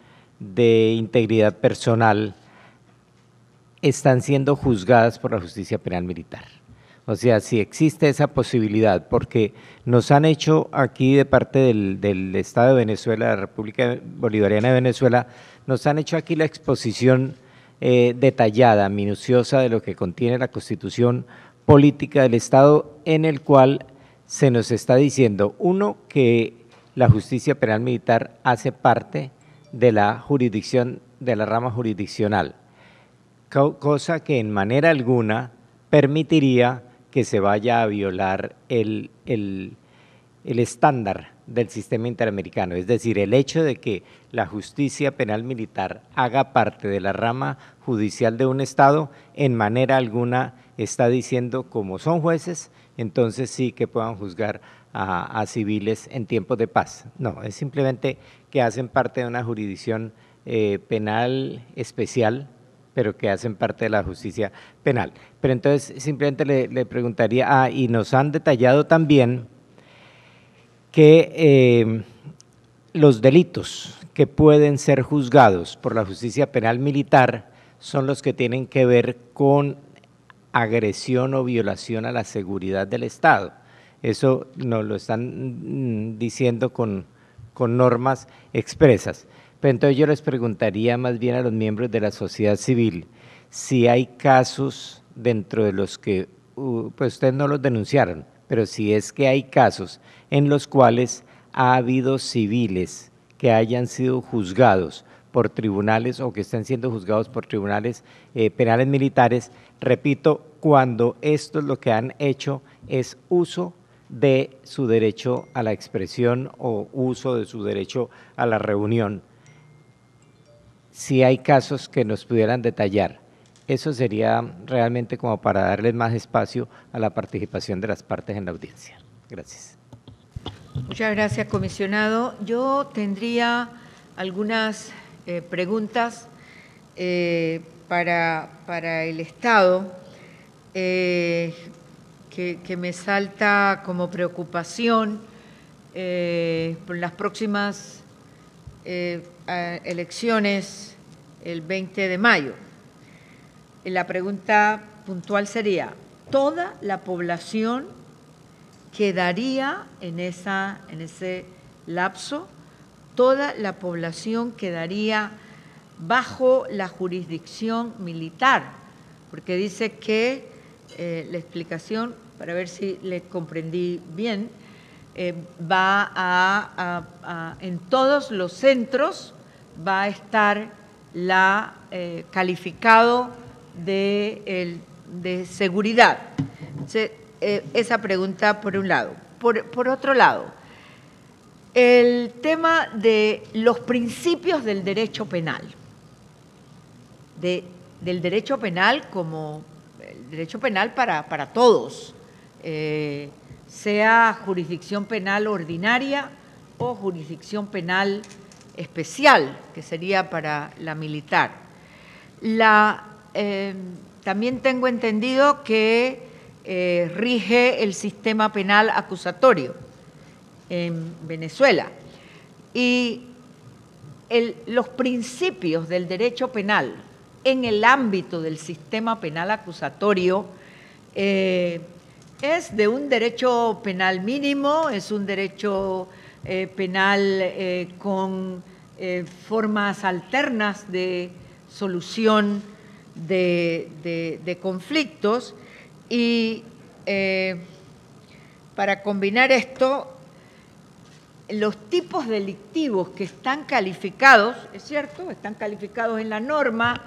de integridad personal, están siendo juzgadas por la justicia penal militar. O sea, si existe esa posibilidad, porque nos han hecho aquí de parte del, Estado de Venezuela, de la República Bolivariana de Venezuela, nos han hecho aquí la exposición eh, detallada, minuciosa de lo que contiene la constitución política del Estado, en el cual se nos está diciendo, uno, que la justicia penal militar hace parte de la jurisdicción, de la rama jurisdiccional cosa que en manera alguna permitiría que se vaya a violar el, el, estándar del sistema interamericano. Es decir, el hecho de que la justicia penal militar haga parte de la rama judicial de un Estado, en manera alguna está diciendo, como son jueces, entonces sí que puedan juzgar a, civiles en tiempos de paz. No, es simplemente que hacen parte de una jurisdicción eh, penal especial pero que hacen parte de la justicia penal. Pero entonces simplemente le, preguntaría, ah, y nos han detallado también que eh, los delitos que pueden ser juzgados por la justicia penal militar son los que tienen que ver con agresión o violación a la seguridad del Estado. Eso nos lo están mm, diciendo con normas expresas entonces yo les preguntaría más bien a los miembros de la sociedad civil si hay casos dentro de los que, pues ustedes no los denunciaron, pero si es que hay casos en los cuales ha habido civiles que hayan sido juzgados por tribunales o que estén siendo juzgados por tribunales eh, penales militares, repito, cuando esto es lo que han hecho es uso de su derecho a la expresión o uso de su derecho a la reunión si hay casos que nos pudieran detallar. Eso sería realmente como para darle más espacio a la participación de las partes en la audiencia. Gracias. Muchas gracias, comisionado. Yo tendría algunas eh, preguntas eh, para, para, el Estado eh, que, que, me salta como preocupación por las próximas elecciones el 20 de mayo. La pregunta puntual sería, ¿toda la población quedaría en, esa, en ese lapso? ¿Toda la población quedaría bajo la jurisdicción militar? Porque dice que eh, la explicación, para ver si le comprendí bien, eh, va a, en todos los centros va a estar la eh, calificado de, de seguridad. Eh, esa pregunta por un lado. Por, otro lado, el tema de los principios del derecho penal, del derecho penal como el derecho penal para, todos, eh, sea jurisdicción penal ordinaria o jurisdicción penal especial, que sería para la militar. La, eh, también tengo entendido que eh, rige el sistema penal acusatorio en Venezuela. Y los principios del derecho penal en el ámbito del sistema penal acusatorio eh, es de un derecho penal mínimo, es un derecho eh, penal eh, con eh, formas alternas de solución de conflictos y para combinar esto, los tipos delictivos que están calificados, es cierto, están calificados en la norma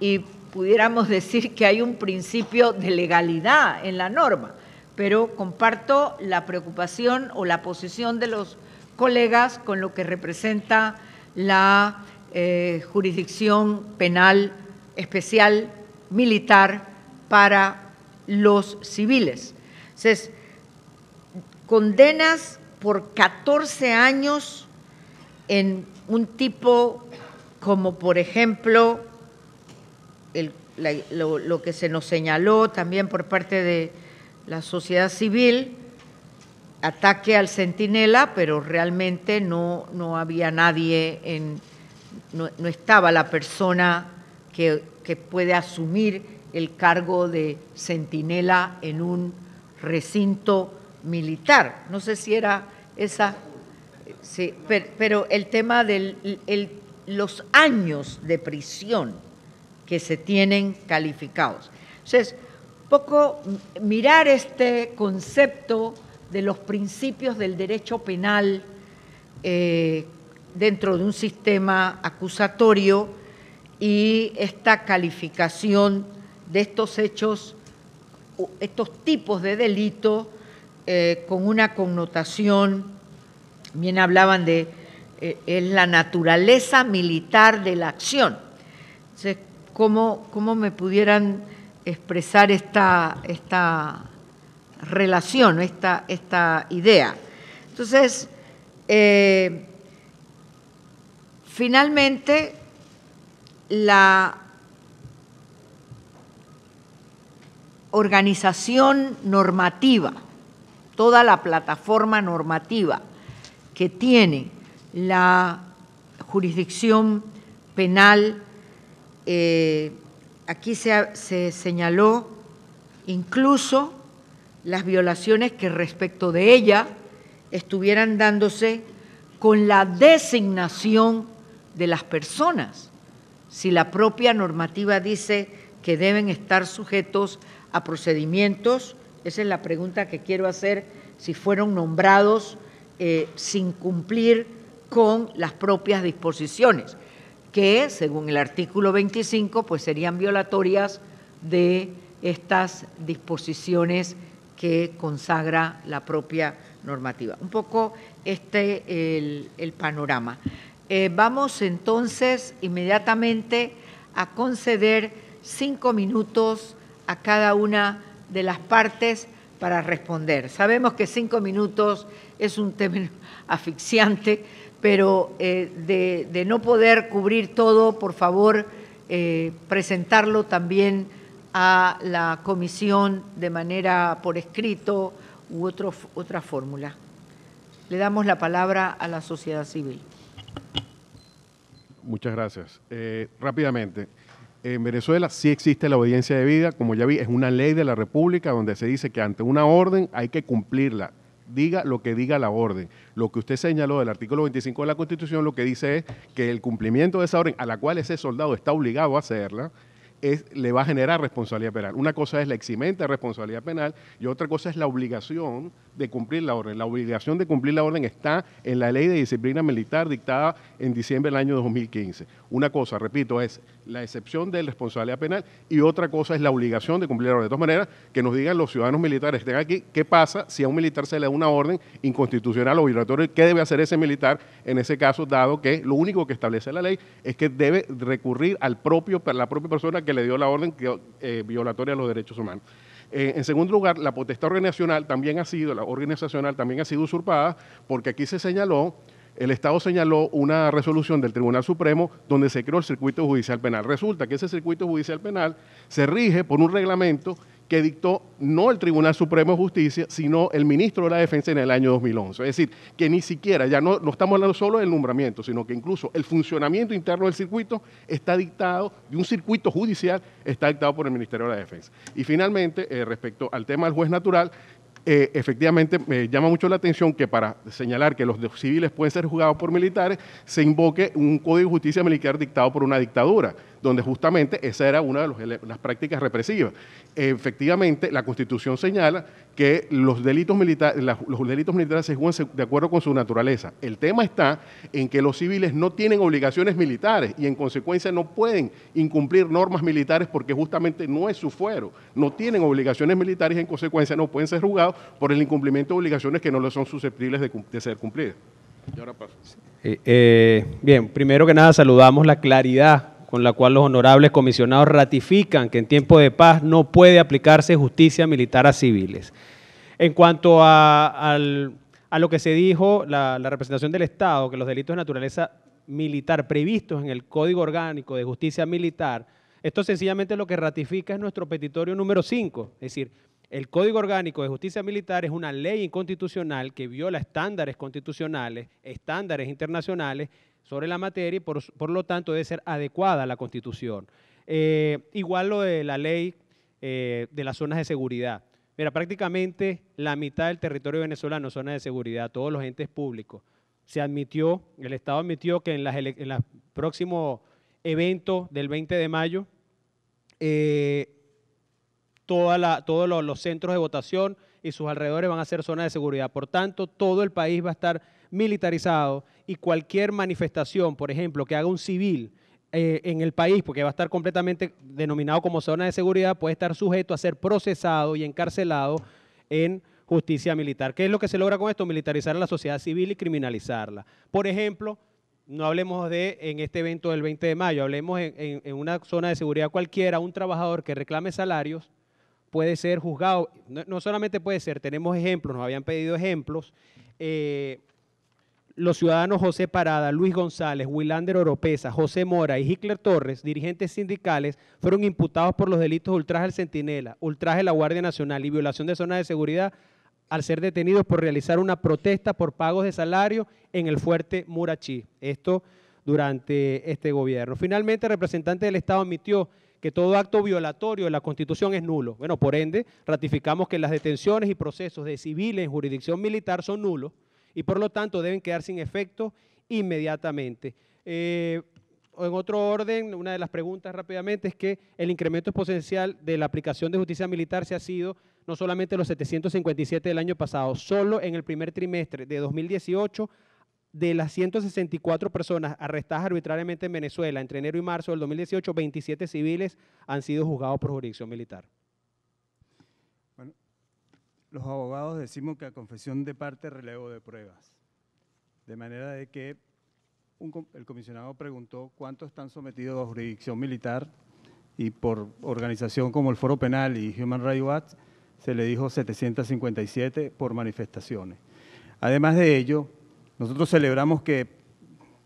y pudiéramos decir que hay un principio de legalidad en la norma, pero comparto la preocupación o la posición de los colegas con lo que representa la eh, jurisdicción penal especial militar para los civiles. Entonces, condenas por 14 años en un tipo como por ejemplo lo que se nos señaló también por parte de la sociedad civil, ataque al centinela, pero realmente no, no había nadie, en, no, no, estaba la persona que, puede asumir el cargo de centinela en un recinto militar. No sé si era esa. Sí, pero, el tema de los años de prisión que se tienen calificados. Entonces, poco mirar este concepto de los principios del derecho penal eh, dentro de un sistema acusatorio y esta calificación de estos hechos, estos tipos de delitos eh, con una connotación, bien hablaban de, eh, la naturaleza militar de la acción. Entonces, ¿cómo, me pudieran expresar esta, esta relación, esta, esta idea. Entonces, eh, finalmente, la organización normativa, toda la plataforma normativa que tiene la jurisdicción penal, eh, aquí se, se señaló incluso las violaciones que respecto de ella estuvieran dándose con la designación de las personas, si la propia normativa dice que deben estar sujetos a procedimientos, esa es la pregunta que quiero hacer, si fueron nombrados eh, sin cumplir con las propias disposiciones, que según el artículo 25, pues serían violatorias de estas disposiciones que consagra la propia normativa. Un poco este el, panorama. Eh, vamos entonces inmediatamente a conceder cinco minutos a cada una de las partes para responder. Sabemos que cinco minutos es un tema asfixiante, pero eh, de, no poder cubrir todo, por favor, eh, presentarlo también a la comisión de manera por escrito u otro, otra fórmula. Le damos la palabra a la sociedad civil. Muchas gracias. Eh, rápidamente, en Venezuela sí existe la audiencia de vida, como ya vi, es una ley de la República donde se dice que ante una orden hay que cumplirla, diga lo que diga la orden. Lo que usted señaló del artículo 25 de la Constitución lo que dice es que el cumplimiento de esa orden, a la cual ese soldado está obligado a hacerla, le va a generar responsabilidad penal. Una cosa es la eximente responsabilidad penal y otra cosa es la obligación de cumplir la orden. La obligación de cumplir la orden está en la ley de disciplina militar dictada en diciembre del año 2015. Una cosa, repito, es la excepción de responsabilidad penal y otra cosa es la obligación de cumplir la orden. De todas maneras, que nos digan los ciudadanos militares que estén aquí qué pasa si a un militar se le da una orden inconstitucional o violatoria, qué debe hacer ese militar en ese caso, dado que lo único que establece la ley es que debe recurrir al propio, la propia persona que le dio la orden que, eh, violatoria a los derechos humanos. Eh, en segundo lugar, la potestad organizacional también ha sido, la organizacional también ha sido usurpada, porque aquí se señaló, el Estado señaló una resolución del Tribunal Supremo donde se creó el circuito judicial penal. Resulta que ese circuito judicial penal se rige por un reglamento que dictó no el Tribunal Supremo de Justicia, sino el ministro de la Defensa en el año 2011. Es decir, que ni siquiera, ya no, estamos hablando solo del nombramiento, sino que incluso el funcionamiento interno del circuito está dictado, de un circuito judicial, está dictado por el Ministerio de la Defensa. Y finalmente, eh, respecto al tema del juez natural, eh, efectivamente me llama mucho la atención que para señalar que los civiles pueden ser juzgados por militares, se invoque un código de justicia militar dictado por una dictadura donde justamente esa era una de las prácticas represivas. Efectivamente, la Constitución señala que los delitos, militares, los delitos militares se juzgan de acuerdo con su naturaleza. El tema está en que los civiles no tienen obligaciones militares y en consecuencia no pueden incumplir normas militares porque justamente no es su fuero. No tienen obligaciones militares y en consecuencia no pueden ser juzgados por el incumplimiento de obligaciones que no les son susceptibles de, ser cumplidas. Eh, eh, bien, primero que nada saludamos la claridad con la cual los honorables comisionados ratifican que en tiempo de paz no puede aplicarse justicia militar a civiles. En cuanto a, lo que se dijo, la, la representación del Estado, que los delitos de naturaleza militar previstos en el Código Orgánico de Justicia Militar, esto sencillamente lo que ratifica es nuestro petitorio número 5, es decir, el Código Orgánico de Justicia Militar es una ley inconstitucional que viola estándares constitucionales, estándares internacionales sobre la materia y por, lo tanto debe ser adecuada la Constitución. Eh, igual lo de la ley eh, de las zonas de seguridad. Mira, prácticamente la mitad del territorio venezolano, es zona de seguridad, todos los entes públicos. Se admitió, el Estado admitió que en el próximo evento del 20 de mayo, eh, toda la, todos los, los centros de votación y sus alrededores van a ser zonas de seguridad. Por tanto, todo el país va a estar militarizado y cualquier manifestación, por ejemplo, que haga un civil eh, en el país, porque va a estar completamente denominado como zona de seguridad, puede estar sujeto a ser procesado y encarcelado en justicia militar. ¿Qué es lo que se logra con esto? Militarizar a la sociedad civil y criminalizarla. Por ejemplo, no hablemos de en este evento del 20 de mayo, hablemos en, una zona de seguridad cualquiera, un trabajador que reclame salarios puede ser juzgado, no, solamente puede ser, tenemos ejemplos, nos habían pedido ejemplos, eh, los ciudadanos José Parada, Luis González, Wilander Oropesa, José Mora y Hitler Torres, dirigentes sindicales, fueron imputados por los delitos de ultraje al Centinela, ultraje a la Guardia Nacional y violación de zonas de seguridad al ser detenidos por realizar una protesta por pagos de salario en el fuerte Murachí. Esto durante este gobierno. Finalmente, el representante del Estado admitió que todo acto violatorio de la Constitución es nulo. Bueno, por ende, ratificamos que las detenciones y procesos de civiles en jurisdicción militar son nulos y por lo tanto deben quedar sin efecto inmediatamente. Eh, en otro orden, una de las preguntas rápidamente es que el incremento exponencial de la aplicación de justicia militar se ha sido no solamente los 757 del año pasado, solo en el primer trimestre de 2018 de las 164 personas arrestadas arbitrariamente en Venezuela entre enero y marzo del 2018, 27 civiles han sido juzgados por jurisdicción militar los abogados decimos que a confesión de parte relevo de pruebas. De manera de que el comisionado preguntó cuántos están sometidos a jurisdicción militar y por organización como el Foro Penal y Human Rights Watch se le dijo 757 por manifestaciones. Además de ello, nosotros celebramos que,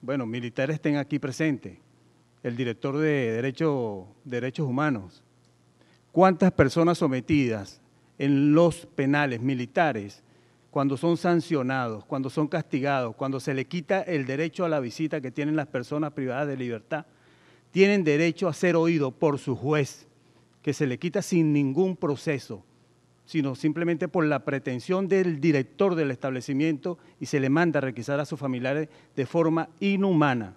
bueno, militares estén aquí presentes, el director de Derechos Humanos. ¿Cuántas personas sometidas en los penales militares, cuando son sancionados, cuando son castigados, cuando se le quita el derecho a la visita que tienen las personas privadas de libertad, tienen derecho a ser oído por su juez, que se le quita sin ningún proceso, sino simplemente por la pretensión del director del establecimiento y se le manda a requisar a sus familiares de forma inhumana.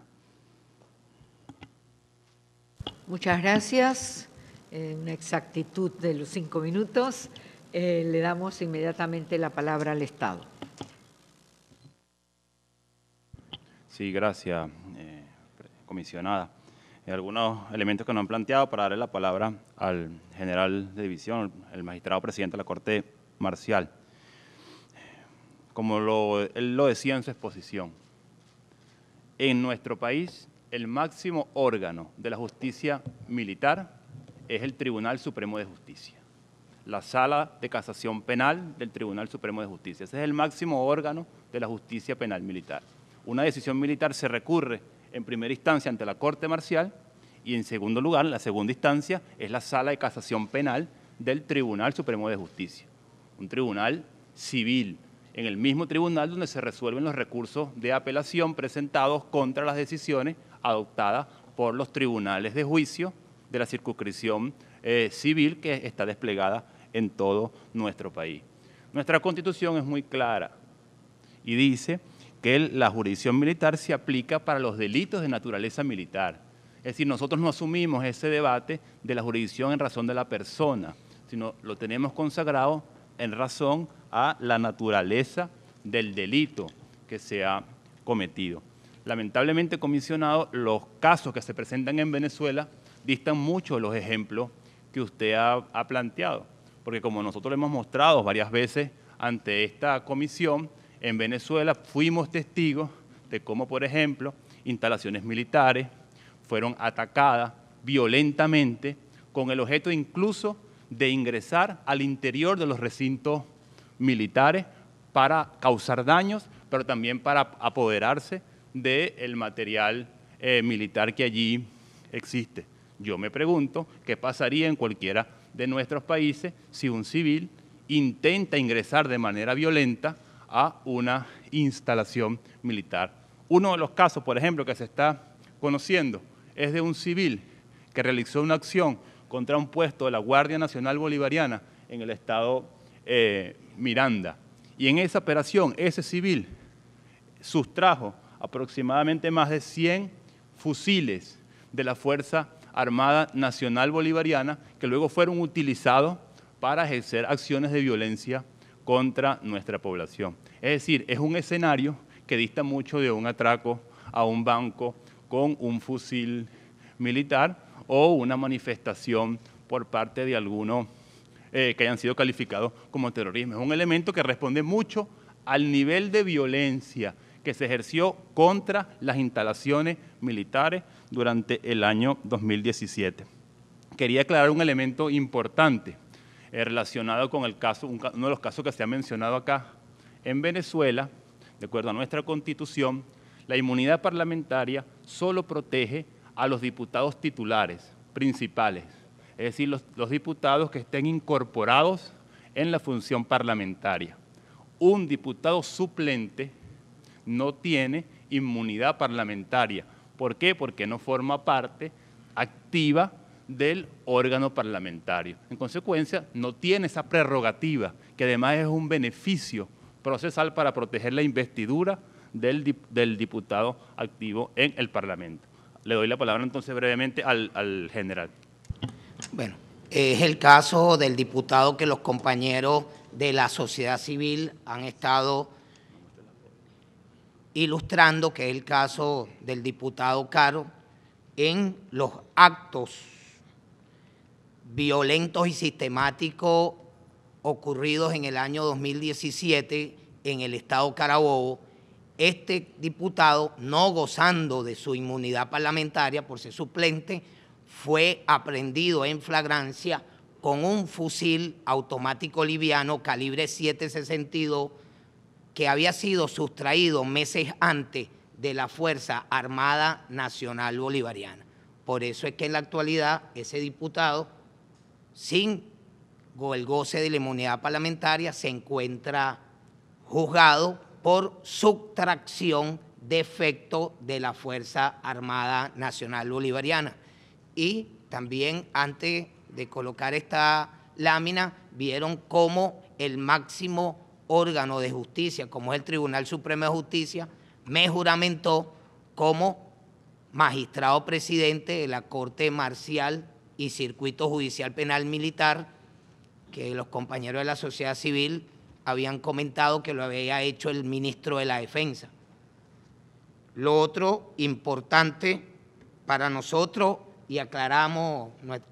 Muchas gracias. Eh, una exactitud de los cinco minutos. Eh, le damos inmediatamente la palabra al Estado. Sí, gracias, eh, comisionada. Eh, algunos elementos que no han planteado para darle la palabra al general de división, el magistrado presidente de la Corte Marcial. Como él lo decía en su exposición, en nuestro país el máximo órgano de la justicia militar es el Tribunal Supremo de Justicia la Sala de Casación Penal del Tribunal Supremo de Justicia. Ese es el máximo órgano de la justicia penal militar. Una decisión militar se recurre en primera instancia ante la Corte Marcial y en segundo lugar, la segunda instancia es la Sala de Casación Penal del Tribunal Supremo de Justicia. Un tribunal civil, en el mismo tribunal donde se resuelven los recursos de apelación presentados contra las decisiones adoptadas por los tribunales de juicio de la circunscripción eh, civil que está desplegada en todo nuestro país. Nuestra constitución es muy clara y dice que la jurisdicción militar se aplica para los delitos de naturaleza militar. Es decir, nosotros no asumimos ese debate de la jurisdicción en razón de la persona, sino lo tenemos consagrado en razón a la naturaleza del delito que se ha cometido. Lamentablemente, comisionado, los casos que se presentan en Venezuela distan mucho de los ejemplos que usted ha, ha planteado porque como nosotros lo hemos mostrado varias veces ante esta comisión, en Venezuela fuimos testigos de cómo, por ejemplo, instalaciones militares fueron atacadas violentamente con el objeto incluso de ingresar al interior de los recintos militares para causar daños, pero también para apoderarse del material eh, militar que allí existe. Yo me pregunto qué pasaría en cualquiera de nuestros países si un civil intenta ingresar de manera violenta a una instalación militar. Uno de los casos, por ejemplo, que se está conociendo es de un civil que realizó una acción contra un puesto de la Guardia Nacional Bolivariana en el estado eh, Miranda. Y en esa operación, ese civil sustrajo aproximadamente más de 100 fusiles de la Fuerza Armada Nacional Bolivariana, que luego fueron utilizados para ejercer acciones de violencia contra nuestra población. Es decir, es un escenario que dista mucho de un atraco a un banco con un fusil militar o una manifestación por parte de algunos eh, que hayan sido calificados como terrorismo. Es un elemento que responde mucho al nivel de violencia que se ejerció contra las instalaciones militares durante el año 2017. Quería aclarar un elemento importante eh, relacionado con el caso, uno de los casos que se ha mencionado acá. En Venezuela, de acuerdo a nuestra constitución, la inmunidad parlamentaria solo protege a los diputados titulares, principales, es decir, los diputados que estén incorporados en la función parlamentaria. Un diputado suplente no tiene inmunidad parlamentaria. ¿Por qué? Porque no forma parte activa del órgano parlamentario. En consecuencia, no tiene esa prerrogativa, que además es un beneficio procesal para proteger la investidura del, diputado activo en el Parlamento. Le doy la palabra entonces brevemente al general. Bueno, es el caso del diputado que los compañeros de la sociedad civil han estado ilustrando que es el caso del diputado Caro, en los actos violentos y sistemáticos ocurridos en el año 2017 en el estado Carabobo, este diputado, no gozando de su inmunidad parlamentaria por ser suplente, fue aprendido en flagrancia con un fusil automático liviano calibre 762 que había sido sustraído meses antes de la Fuerza Armada Nacional Bolivariana. Por eso es que en la actualidad ese diputado, sin el goce de la inmunidad parlamentaria, se encuentra juzgado por subtracción de efecto de la Fuerza Armada Nacional Bolivariana. Y también antes de colocar esta lámina, vieron cómo el máximo órgano de justicia, como es el Tribunal Supremo de Justicia, me juramentó como magistrado presidente de la Corte Marcial y Circuito Judicial Penal Militar, que los compañeros de la sociedad civil habían comentado que lo había hecho el ministro de la Defensa. Lo otro importante para nosotros, y aclaramos,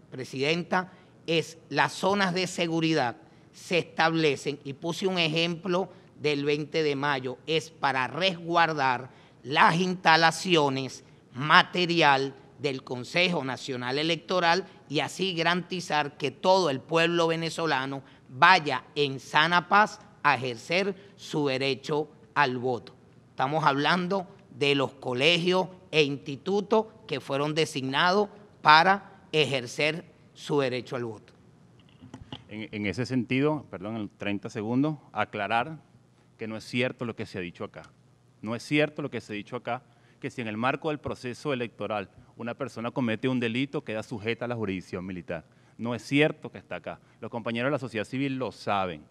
presidenta, es las zonas de seguridad se establecen, y puse un ejemplo del 20 de mayo, es para resguardar las instalaciones material del Consejo Nacional Electoral y así garantizar que todo el pueblo venezolano vaya en sana paz a ejercer su derecho al voto. Estamos hablando de los colegios e institutos que fueron designados para ejercer su derecho al voto en, ese sentido, perdón, en 30 segundos, aclarar que no es cierto lo que se ha dicho acá. No es cierto lo que se ha dicho acá, que si en el marco del proceso electoral una persona comete un delito, queda sujeta a la jurisdicción militar. No es cierto que está acá. Los compañeros de la sociedad civil lo saben,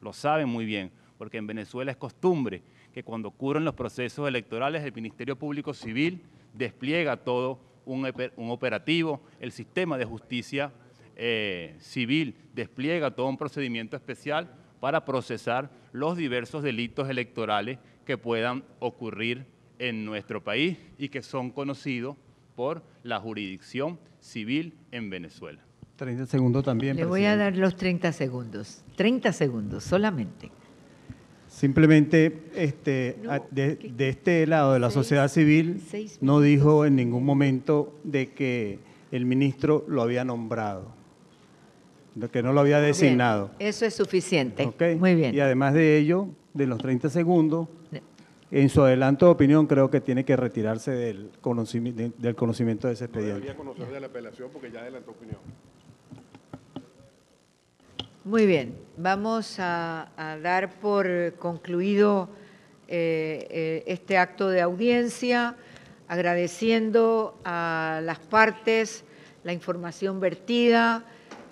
lo saben muy bien, porque en Venezuela es costumbre que cuando ocurren los procesos electorales, el Ministerio Público Civil despliega todo un, operativo, el sistema de justicia eh, civil despliega todo un procedimiento especial para procesar los diversos delitos electorales que puedan ocurrir en nuestro país y que son conocidos por la jurisdicción civil en Venezuela. segundos también. Le voy a dar los 30 segundos, 30 segundos solamente. Simplemente este, de, este lado de la sociedad civil no dijo en ningún momento de que el ministro lo había nombrado que no lo había designado. eso es suficiente. Muy bien. Y además de ello, de los 30 segundos, en su adelanto de opinión creo que tiene que retirarse del conocimiento, del conocimiento de ese expediente. No debería conocer de la apelación porque ya adelantó opinión. Muy bien, vamos a, dar por concluido eh, eh, este acto de audiencia, agradeciendo a las partes la información vertida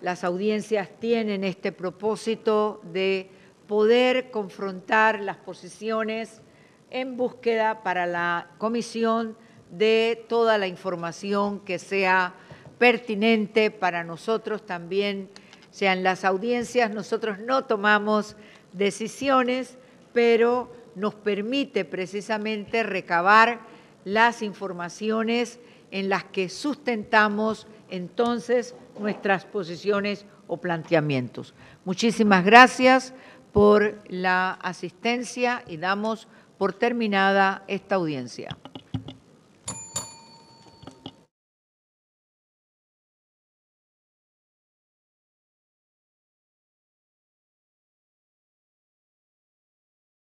las audiencias tienen este propósito de poder confrontar las posiciones en búsqueda para la comisión de toda la información que sea pertinente para nosotros también. sean en las audiencias nosotros no tomamos decisiones, pero nos permite precisamente recabar las informaciones en las que sustentamos entonces nuestras posiciones o planteamientos. Muchísimas gracias por la asistencia y damos por terminada esta audiencia.